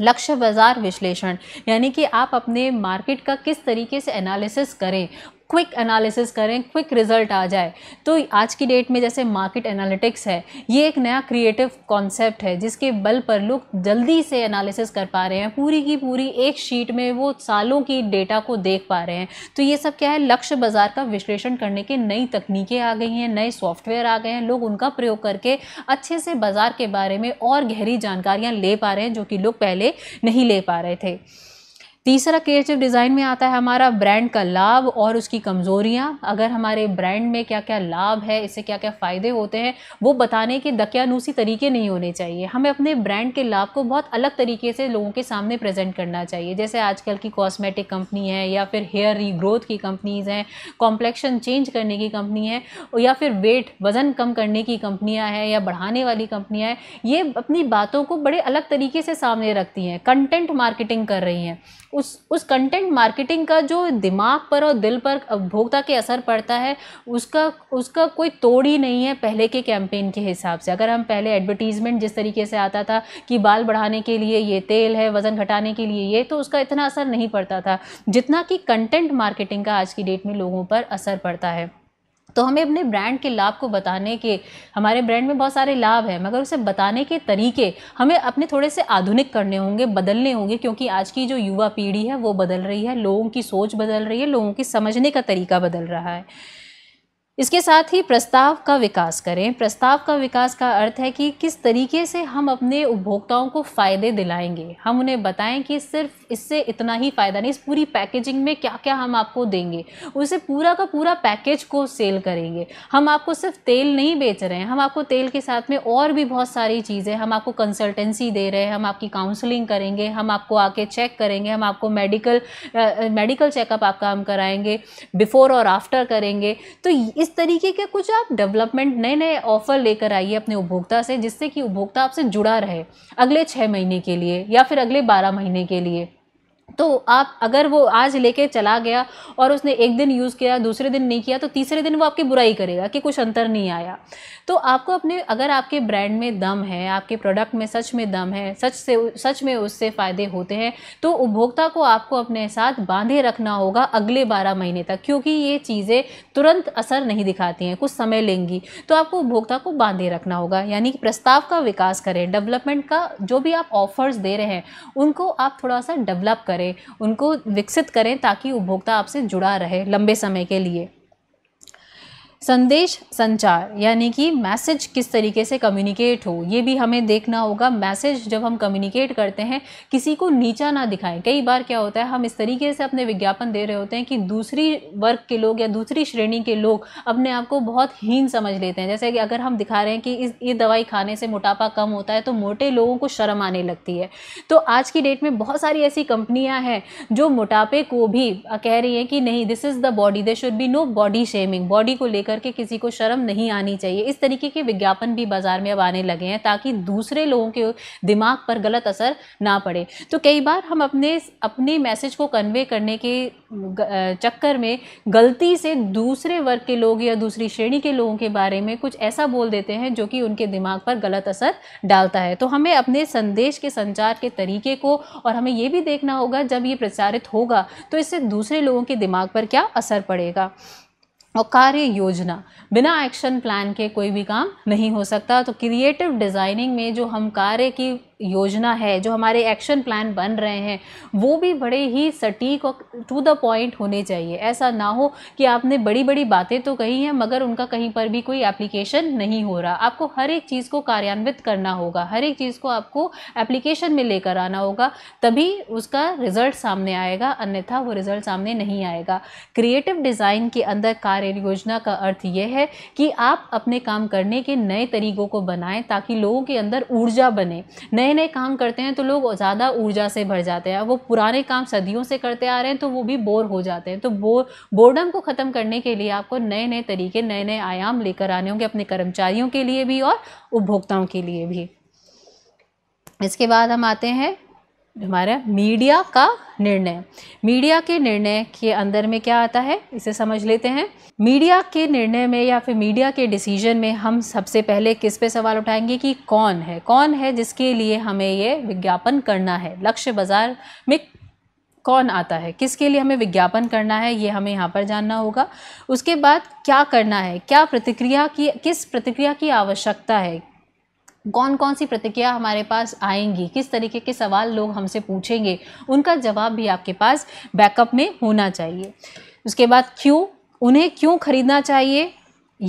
लक्ष्य बाज़ार विश्लेषण यानी कि आप अपने मार्केट का किस तरीके से एनालिसिस करें क्विक एनालिसिस करें क्विक रिजल्ट आ जाए तो आज की डेट में जैसे मार्केट एनालिटिक्स है ये एक नया क्रिएटिव कॉन्सेप्ट है जिसके बल पर लोग जल्दी से एनालिसिस कर पा रहे हैं पूरी की पूरी एक शीट में वो सालों की डेटा को देख पा रहे हैं तो ये सब क्या है लक्ष्य बाजार का विश्लेषण करने के नई तकनीकें आ गई हैं नए सॉफ्टवेयर आ गए हैं लोग उनका प्रयोग करके अच्छे से बाजार के बारे में और गहरी जानकारियाँ ले पा रहे हैं जो कि लोग पहले नहीं ले पा रहे थे तीसरा क्रिएटिव डिज़ाइन में आता है हमारा ब्रांड का लाभ और उसकी कमज़ोरियाँ अगर हमारे ब्रांड में क्या क्या लाभ है इससे क्या क्या फ़ायदे होते हैं वो बताने के दकियानूसी तरीके नहीं होने चाहिए हमें अपने ब्रांड के लाभ को बहुत अलग तरीके से लोगों के सामने प्रेजेंट करना चाहिए जैसे आजकल की कॉस्मेटिक कंपनी है या फिर हेयर रीग्रोथ की कंपनीज़ हैं कॉम्प्लेक्शन चेंज करने की कंपनी है या फिर वेट वज़न कम करने की कंपनियाँ हैं या बढ़ाने वाली कंपनियाँ हैं ये अपनी बातों को बड़े अलग तरीके से सामने रखती हैं कंटेंट मार्केटिंग कर रही हैं उस उस कंटेंट मार्केटिंग का जो दिमाग पर और दिल पर उपभोक्ता के असर पड़ता है उसका उसका कोई तोड़ ही नहीं है पहले के कैंपेन के हिसाब से अगर हम पहले एडवर्टीज़मेंट जिस तरीके से आता था कि बाल बढ़ाने के लिए ये तेल है वज़न घटाने के लिए ये तो उसका इतना असर नहीं पड़ता था जितना कि कंटेंट मार्केटिंग का आज की डेट में लोगों पर असर पड़ता है तो हमें अपने ब्रांड के लाभ को बताने के हमारे ब्रांड में बहुत सारे लाभ हैं मगर उसे बताने के तरीके हमें अपने थोड़े से आधुनिक करने होंगे बदलने होंगे क्योंकि आज की जो युवा पीढ़ी है वो बदल रही है लोगों की सोच बदल रही है लोगों की समझने का तरीका बदल रहा है इसके साथ ही प्रस्ताव का विकास करें प्रस्ताव का विकास का अर्थ है कि किस तरीके से हम अपने उपभोक्ताओं को फ़ायदे दिलाएंगे हम उन्हें बताएं कि सिर्फ इससे इतना ही फ़ायदा नहीं इस पूरी पैकेजिंग में क्या क्या हम आपको देंगे उसे पूरा का पूरा पैकेज को सेल करेंगे हम आपको सिर्फ तेल नहीं बेच रहे हैं हम आपको तेल के साथ में और भी बहुत सारी चीज़ें हम आपको कंसल्टेंसी दे रहे हैं हम आपकी काउंसलिंग करेंगे हम आपको आके चेक करेंगे हम आपको मेडिकल मेडिकल चेकअप आपका हम कराएंगे बिफ़ोर और आफ्टर करेंगे तो इस इस तरीके के कुछ आप डेवलपमेंट नए नए ऑफर लेकर आइए अपने उपभोक्ता से जिससे कि उपभोक्ता आपसे जुड़ा रहे अगले छः महीने के लिए या फिर अगले बारह महीने के लिए तो आप अगर वो आज लेके चला गया और उसने एक दिन यूज़ किया दूसरे दिन नहीं किया तो तीसरे दिन वो आपकी बुराई करेगा कि कुछ अंतर नहीं आया तो आपको अपने अगर आपके ब्रांड में दम है आपके प्रोडक्ट में सच में दम है सच से सच में उससे फ़ायदे होते हैं तो उपभोक्ता को आपको अपने साथ बांधे रखना होगा अगले बारह महीने तक क्योंकि ये चीज़ें तुरंत असर नहीं दिखाती हैं कुछ समय लेंगी तो आपको उपभोक्ता को बांधे रखना होगा यानी कि प्रस्ताव का विकास करें डेवलपमेंट का जो भी आप ऑफर्स दे रहे हैं उनको आप थोड़ा सा डेवलप करें करें उनको विकसित करें ताकि उपभोक्ता आपसे जुड़ा रहे लंबे समय के लिए संदेश संचार यानी कि मैसेज किस तरीके से कम्युनिकेट हो ये भी हमें देखना होगा मैसेज जब हम कम्युनिकेट करते हैं किसी को नीचा ना दिखाएं कई बार क्या होता है हम इस तरीके से अपने विज्ञापन दे रहे होते हैं कि दूसरी वर्ग के लोग या दूसरी श्रेणी के लोग अपने आप को बहुत हीन समझ लेते हैं जैसे कि अगर हम दिखा रहे हैं कि इस ये दवाई खाने से मोटापा कम होता है तो मोटे लोगों को शर्म आने लगती है तो आज की डेट में बहुत सारी ऐसी कंपनियाँ हैं जो मोटापे को भी कह रही हैं कि नहीं this is the body they should be no body shaming body को लेकर लेकर के किसी को शर्म नहीं आनी चाहिए इस तरीके के विज्ञापन भी बाज़ार में अब आने लगे हैं ताकि दूसरे लोगों के दिमाग पर गलत असर ना पड़े तो कई बार हम अपने अपने मैसेज को कन्वे करने के चक्कर में गलती से दूसरे वर्ग के लोग या दूसरी श्रेणी के लोगों के बारे में कुछ ऐसा बोल देते हैं जो कि उनके दिमाग पर गलत असर डालता है तो हमें अपने संदेश के संचार के तरीके को और हमें ये भी देखना होगा जब ये प्रचारित होगा तो इससे दूसरे लोगों के दिमाग पर क्या असर पड़ेगा और कार्य योजना बिना एक्शन प्लान के कोई भी काम नहीं हो सकता तो क्रिएटिव डिज़ाइनिंग में जो हम कार्य की योजना है जो हमारे एक्शन प्लान बन रहे हैं वो भी बड़े ही सटीक और टू द पॉइंट होने चाहिए ऐसा ना हो कि आपने बड़ी बड़ी बातें तो कही हैं मगर उनका कहीं पर भी कोई एप्लीकेशन नहीं हो रहा आपको हर एक चीज़ को कार्यान्वित करना होगा हर एक चीज़ को आपको एप्लीकेशन में लेकर आना होगा तभी उसका रिजल्ट सामने आएगा अन्यथा वो रिजल्ट सामने नहीं आएगा क्रिएटिव डिज़ाइन के अंदर कार्य योजना का अर्थ यह है कि आप अपने काम करने के नए तरीकों को बनाएं ताकि लोगों के अंदर ऊर्जा बने नए नए नए काम करते हैं तो लोग ज़्यादा ऊर्जा से भर जाते हैं वो पुराने काम सदियों से करते आ रहे हैं तो वो भी बोर हो जाते हैं तो बो बोर्डम को ख़त्म करने के लिए आपको नए नए तरीके नए नए आयाम लेकर आने होंगे अपने कर्मचारियों के लिए भी और उपभोक्ताओं के लिए भी इसके बाद हम आते हैं हमारा मीडिया का निर्णय मीडिया के निर्णय के अंदर में क्या आता है इसे समझ लेते हैं मीडिया के निर्णय में या फिर मीडिया के डिसीजन में हम सबसे पहले किस पे सवाल उठाएंगे कि कौन है कौन है जिसके लिए हमें ये विज्ञापन करना है लक्ष्य बाज़ार में कौन आता है किसके लिए हमें विज्ञापन करना है ये हमें यहाँ पर जानना होगा उसके बाद क्या करना है क्या प्रतिक्रिया की किस प्रतिक्रिया की आवश्यकता है कौन कौन सी प्रतिक्रिया हमारे पास आएंगी किस तरीके के सवाल लोग हमसे पूछेंगे उनका जवाब भी आपके पास बैकअप में होना चाहिए उसके बाद क्यों उन्हें क्यों खरीदना चाहिए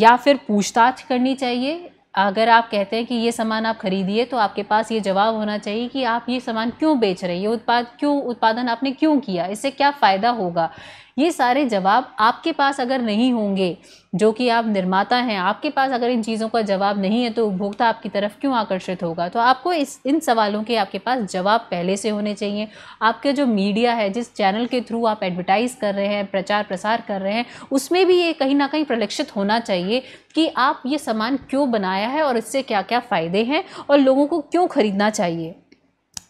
या फिर पूछताछ करनी चाहिए अगर आप कहते हैं कि ये सामान आप खरीदिए तो आपके पास ये जवाब होना चाहिए कि आप ये सामान क्यों बेच रहे हैं ये उत्पाद क्यों उत्पादन आपने क्यों किया इससे क्या फ़ायदा होगा ये सारे जवाब आपके पास अगर नहीं होंगे जो कि आप निर्माता हैं आपके पास अगर इन चीज़ों का जवाब नहीं है तो उपभोक्ता आपकी तरफ क्यों आकर्षित होगा तो आपको इस इन सवालों के आपके पास जवाब पहले से होने चाहिए आपके जो मीडिया है जिस चैनल के थ्रू आप एडवर्टाइज़ कर रहे हैं प्रचार प्रसार कर रहे हैं उसमें भी ये कहीं ना कहीं प्रलक्षित होना चाहिए कि आप ये सामान क्यों बनाया है और इससे क्या क्या फ़ायदे हैं और लोगों को क्यों ख़रीदना चाहिए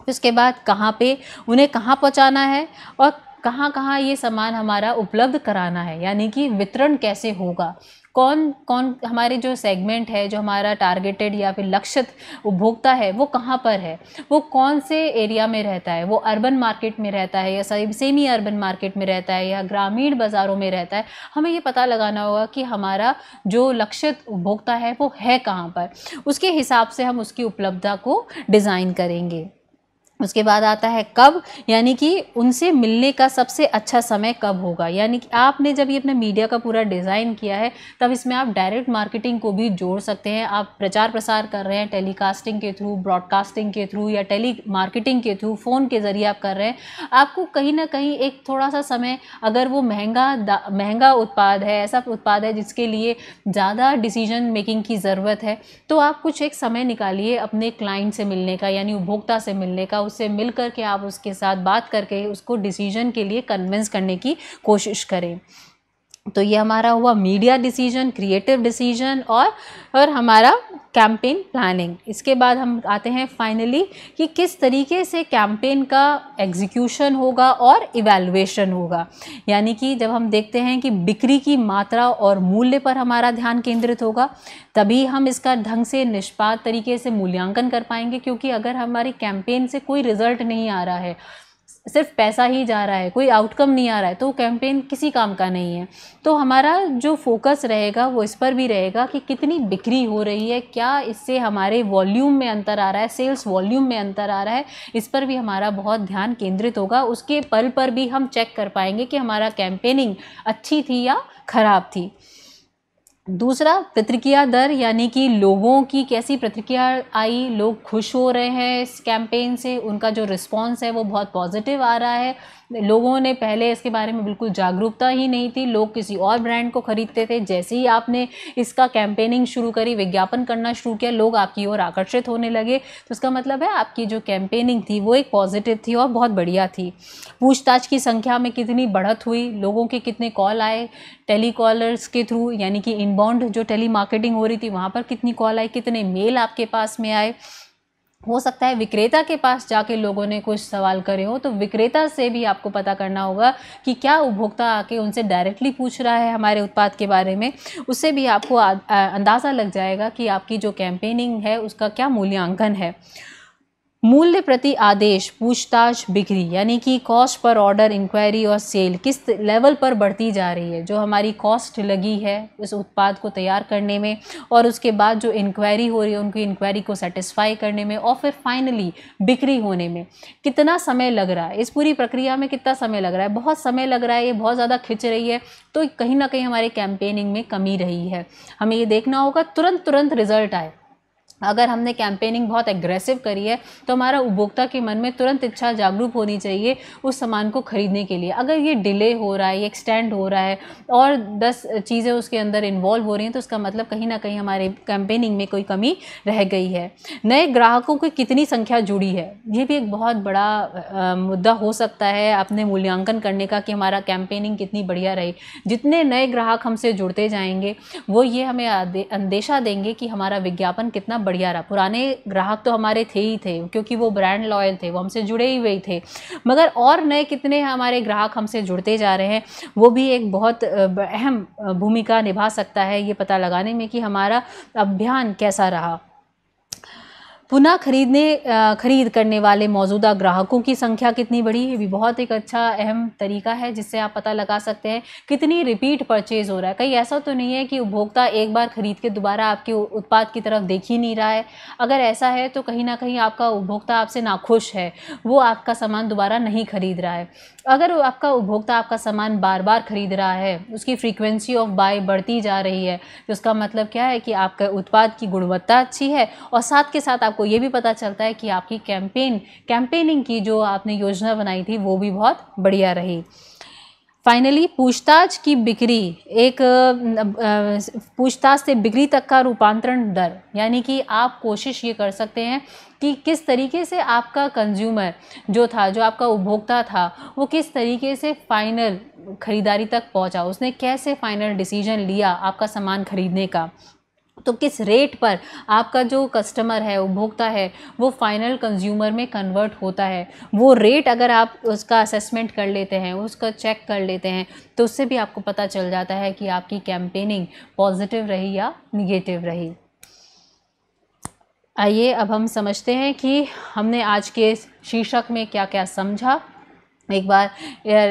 उसके बाद कहाँ पे उन्हें कहाँ पहुँचाना है और कहाँ कहाँ ये सामान हमारा उपलब्ध कराना है यानी कि वितरण कैसे होगा कौन कौन हमारे जो सेगमेंट है जो हमारा टारगेटेड या फिर लक्षित उपभोक्ता है वो कहाँ पर है वो कौन से एरिया में रहता है वो अर्बन मार्केट में रहता है या सेमी अर्बन मार्केट में रहता है या ग्रामीण बाज़ारों में रहता है हमें ये पता लगाना होगा कि हमारा जो लक्षित उपभोक्ता है वो है कहाँ पर उसके हिसाब से हम उसकी उपलब्धता को डिज़ाइन करेंगे उसके बाद आता है कब यानी कि उनसे मिलने का सबसे अच्छा समय कब होगा यानी कि आपने जब ये अपने मीडिया का पूरा डिज़ाइन किया है तब इसमें आप डायरेक्ट मार्केटिंग को भी जोड़ सकते हैं आप प्रचार प्रसार कर रहे हैं टेलीकास्टिंग के थ्रू ब्रॉडकास्टिंग के थ्रू या टेली मार्केटिंग के थ्रू फ़ोन के ज़रिए आप कर रहे हैं आपको कहीं ना कहीं एक थोड़ा सा समय अगर वो महंगा महंगा उत्पाद है ऐसा उत्पाद है जिसके लिए ज़्यादा डिसीजन मेकिंग की ज़रूरत है तो आप कुछ एक समय निकालिए अपने क्लाइंट से मिलने का यानी उपभोक्ता से मिलने का उससे मिल कर के आप उसके साथ बात करके उसको डिसीजन के लिए कन्विंस करने की कोशिश करें तो ये हमारा हुआ मीडिया डिसीजन क्रिएटिव डिसीजन और और हमारा कैंपेन प्लानिंग इसके बाद हम आते हैं फाइनली कि किस तरीके से कैंपेन का एग्जीक्यूशन होगा और इवेलुएशन होगा यानी कि जब हम देखते हैं कि बिक्री की मात्रा और मूल्य पर हमारा ध्यान केंद्रित होगा तभी हम इसका ढंग से निष्पात तरीके से मूल्यांकन कर पाएंगे क्योंकि अगर हमारी कैंपेन से कोई रिजल्ट नहीं आ रहा है सिर्फ पैसा ही जा रहा है कोई आउटकम नहीं आ रहा है तो कैंपेन किसी काम का नहीं है तो हमारा जो फोकस रहेगा वो इस पर भी रहेगा कि कितनी बिक्री हो रही है क्या इससे हमारे वॉल्यूम में अंतर आ रहा है सेल्स वॉल्यूम में अंतर आ रहा है इस पर भी हमारा बहुत ध्यान केंद्रित होगा उसके पल पर भी हम चेक कर पाएंगे कि हमारा कैंपेनिंग अच्छी थी या ख़राब थी दूसरा प्रतिक्रिया दर यानी कि लोगों की कैसी प्रतिक्रिया आई लोग खुश हो रहे हैं इस कैंपेन से उनका जो रिस्पांस है वो बहुत पॉजिटिव आ रहा है लोगों ने पहले इसके बारे में बिल्कुल जागरूकता ही नहीं थी लोग किसी और ब्रांड को ख़रीदते थे जैसे ही आपने इसका कैंपेनिंग शुरू करी विज्ञापन करना शुरू किया लोग आपकी ओर आकर्षित होने लगे तो इसका मतलब है आपकी जो कैंपेनिंग थी वो एक पॉजिटिव थी और बहुत बढ़िया थी पूछताछ की संख्या में कितनी बढ़त हुई लोगों के कितने कॉल आए टेली कॉलर्स के थ्रू यानी कि इनबाउंड जो टेली मार्केटिंग हो रही थी वहाँ पर कितनी कॉल आई कितने मेल आपके पास में आए हो सकता है विक्रेता के पास जाके लोगों ने कुछ सवाल करे हो तो विक्रेता से भी आपको पता करना होगा कि क्या उपभोक्ता आके उनसे डायरेक्टली पूछ रहा है हमारे उत्पाद के बारे में उससे भी आपको अंदाज़ा लग जाएगा कि आपकी जो कैंपेनिंग है उसका क्या मूल्यांकन है मूल्य प्रति आदेश पूछताछ बिक्री यानी कि कॉस्ट पर ऑर्डर इंक्वायरी और सेल किस लेवल पर बढ़ती जा रही है जो हमारी कॉस्ट लगी है उस उत्पाद को तैयार करने में और उसके बाद जो इंक्वायरी हो रही है उनकी इंक्वायरी को सेटिस्फाई करने में और फिर फाइनली बिक्री होने में कितना समय लग रहा है इस पूरी प्रक्रिया में कितना समय लग रहा है बहुत समय लग रहा है ये बहुत ज़्यादा खिंच रही है तो कहीं ना कहीं हमारे कैंपेनिंग में कमी रही है हमें ये देखना होगा तुरंत तुरंत रिजल्ट आए अगर हमने कैंपेनिंग बहुत एग्रेसिव करी है तो हमारा उपभोक्ता के मन में तुरंत इच्छा जागरूक होनी चाहिए उस सामान को खरीदने के लिए अगर ये डिले हो रहा है एक्सटेंड हो रहा है और दस चीज़ें उसके अंदर इन्वॉल्व हो रही हैं तो उसका मतलब कहीं ना कहीं हमारे कैंपेनिंग में कोई कमी रह गई है नए ग्राहकों की कितनी संख्या जुड़ी है ये भी एक बहुत बड़ा मुद्दा हो सकता है अपने मूल्यांकन करने का कि हमारा कैंपेनिंग कितनी बढ़िया रही जितने नए ग्राहक हमसे जुड़ते जाएंगे वो ये हमें अंदेशा देंगे कि हमारा विज्ञापन कितना बढ़िया रहा पुराने ग्राहक तो हमारे थे ही थे क्योंकि वो ब्रांड लॉयल थे वो हमसे जुड़े ही हुए थे मगर और नए कितने हमारे ग्राहक हमसे जुड़ते जा रहे हैं वो भी एक बहुत अहम भूमिका निभा सकता है ये पता लगाने में कि हमारा अभियान कैसा रहा पुनः खरीदने खरीद करने वाले मौजूदा ग्राहकों की संख्या कितनी बढ़ी ये भी बहुत एक अच्छा अहम तरीका है जिससे आप पता लगा सकते हैं कितनी रिपीट परचेज़ हो रहा है कहीं ऐसा तो नहीं है कि उपभोक्ता एक बार ख़रीद के दोबारा आपके उत्पाद की तरफ देख ही नहीं रहा है अगर ऐसा है तो कहीं ना कहीं आपका उपभोक्ता आपसे नाखुश है वो आपका सामान दोबारा नहीं खरीद रहा है अगर आपका उपभोक्ता आपका सामान बार बार खरीद रहा है उसकी फ्रीक्वेंसी ऑफ बाय बढ़ती जा रही है तो उसका मतलब क्या है कि आपका उत्पाद की गुणवत्ता अच्छी है और साथ के साथ आपको ये भी पता चलता है कि आपकी कैंपेन कैंपेनिंग की जो आपने योजना बनाई थी वो भी बहुत बढ़िया रही फाइनली पूछताछ की बिक्री एक पूछताछ से बिक्री तक का रूपांतरण दर यानी कि आप कोशिश ये कर सकते हैं कि किस तरीके से आपका कंज्यूमर जो था जो आपका उपभोक्ता था वो किस तरीके से फाइनल ख़रीदारी तक पहुंचा उसने कैसे फ़ाइनल डिसीजन लिया आपका सामान ख़रीदने का तो किस रेट पर आपका जो कस्टमर है उपभोक्ता है वो फाइनल कंज्यूमर में कन्वर्ट होता है वो रेट अगर आप उसका असेसमेंट कर लेते हैं उसका चेक कर लेते हैं तो उससे भी आपको पता चल जाता है कि आपकी कैंपेनिंग पॉजिटिव रही या निगेटिव रही आइए अब हम समझते हैं कि हमने आज के शीर्षक में क्या क्या समझा एक बार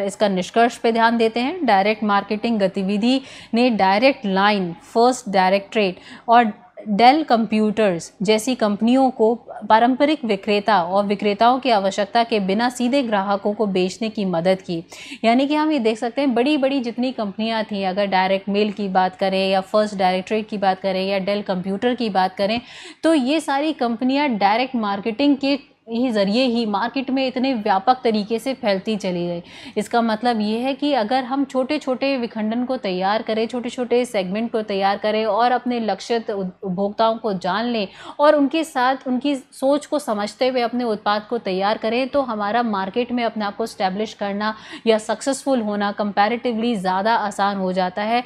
इसका निष्कर्ष पे ध्यान देते हैं डायरेक्ट मार्केटिंग गतिविधि ने डायरेक्ट लाइन फर्स्ट डायरेक्ट्रेट और डेल कंप्यूटर्स जैसी कंपनियों को पारंपरिक विक्रेता और विक्रेताओं की आवश्यकता के बिना सीधे ग्राहकों को बेचने की मदद की यानी कि हम ये देख सकते हैं बड़ी बड़ी जितनी कंपनियां थीं अगर डायरेक्ट मेल की बात करें या फर्स्ट डायरेक्ट्रेट की बात करें या डेल कंप्यूटर की बात करें तो ये सारी कंपनियां डायरेक्ट मार्केटिंग के ही ज़रिए ही मार्केट में इतने व्यापक तरीके से फैलती चली गई इसका मतलब ये है कि अगर हम छोटे छोटे विखंडन को तैयार करें छोटे छोटे सेगमेंट को तैयार करें और अपने लक्षित उपभोक्ताओं को जान लें और उनके साथ उनकी सोच को समझते हुए अपने उत्पाद को तैयार करें तो हमारा मार्केट में अपने आप को स्टैब्लिश करना या सक्सेसफुल होना कंपेरेटिवली ज़्यादा आसान हो जाता है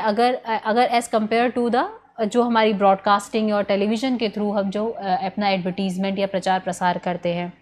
अगर अगर एज़ कम्पेयर टू द जो हमारी ब्रॉडकास्टिंग और टेलीविज़न के थ्रू हम जो अपना एडवर्टीज़मेंट या प्रचार प्रसार करते हैं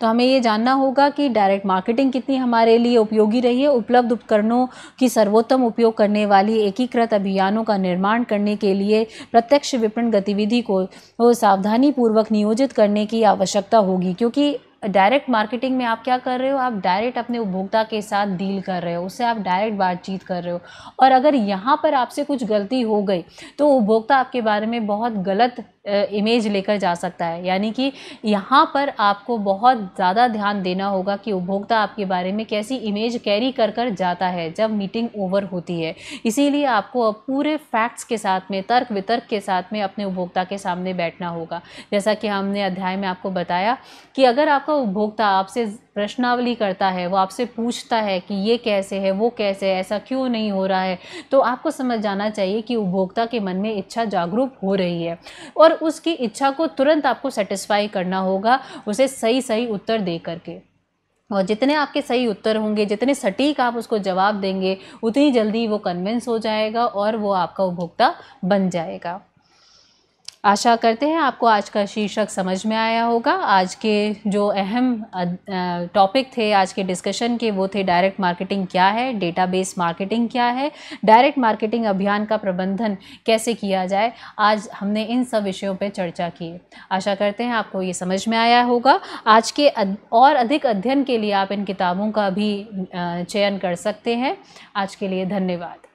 तो हमें ये जानना होगा कि डायरेक्ट मार्केटिंग कितनी हमारे लिए उपयोगी रही है उपलब्ध उपकरणों की सर्वोत्तम उपयोग करने वाली एकीकृत अभियानों का निर्माण करने के लिए प्रत्यक्ष विपणन गतिविधि को सावधानी पूर्वक नियोजित करने की आवश्यकता होगी क्योंकि डायरेक्ट मार्केटिंग में आप क्या कर रहे हो आप डायरेक्ट अपने उपभोक्ता के साथ डील कर रहे हो उससे आप डायरेक्ट बातचीत कर रहे हो और अगर यहाँ पर आपसे कुछ गलती हो गई तो उपभोक्ता आपके बारे में बहुत गलत इमेज लेकर जा सकता है यानी कि यहाँ पर आपको बहुत ज़्यादा ध्यान देना होगा कि उपभोक्ता आपके बारे में कैसी इमेज कैरी कर कर जाता है जब मीटिंग ओवर होती है इसीलिए आपको अब पूरे फैक्ट्स के साथ में तर्क वितर्क के साथ में अपने उपभोक्ता के सामने बैठना होगा जैसा कि हमने अध्याय में आपको बताया कि अगर आपका उपभोक्ता आपसे प्रश्नावली करता है वो आपसे पूछता है कि ये कैसे है वो कैसे है ऐसा क्यों नहीं हो रहा है तो आपको समझ जाना चाहिए कि उपभोक्ता के मन में इच्छा जागरूक हो रही है और उसकी इच्छा को तुरंत आपको सेटिस्फाई करना होगा उसे सही सही उत्तर दे करके और जितने आपके सही उत्तर होंगे जितने सटीक आप उसको जवाब देंगे उतनी जल्दी वो कन्विंस हो जाएगा और वो आपका उपभोक्ता बन जाएगा आशा करते हैं आपको आज का शीर्षक समझ में आया होगा आज के जो अहम टॉपिक थे आज के डिस्कशन के वो थे डायरेक्ट मार्केटिंग क्या है डेटाबेस मार्केटिंग क्या है डायरेक्ट मार्केटिंग अभियान का प्रबंधन कैसे किया जाए आज हमने इन सब विषयों पर चर्चा की आशा करते हैं आपको ये समझ में आया होगा आज के और अधिक अध्ययन के लिए आप इन किताबों का भी चयन कर सकते हैं आज के लिए धन्यवाद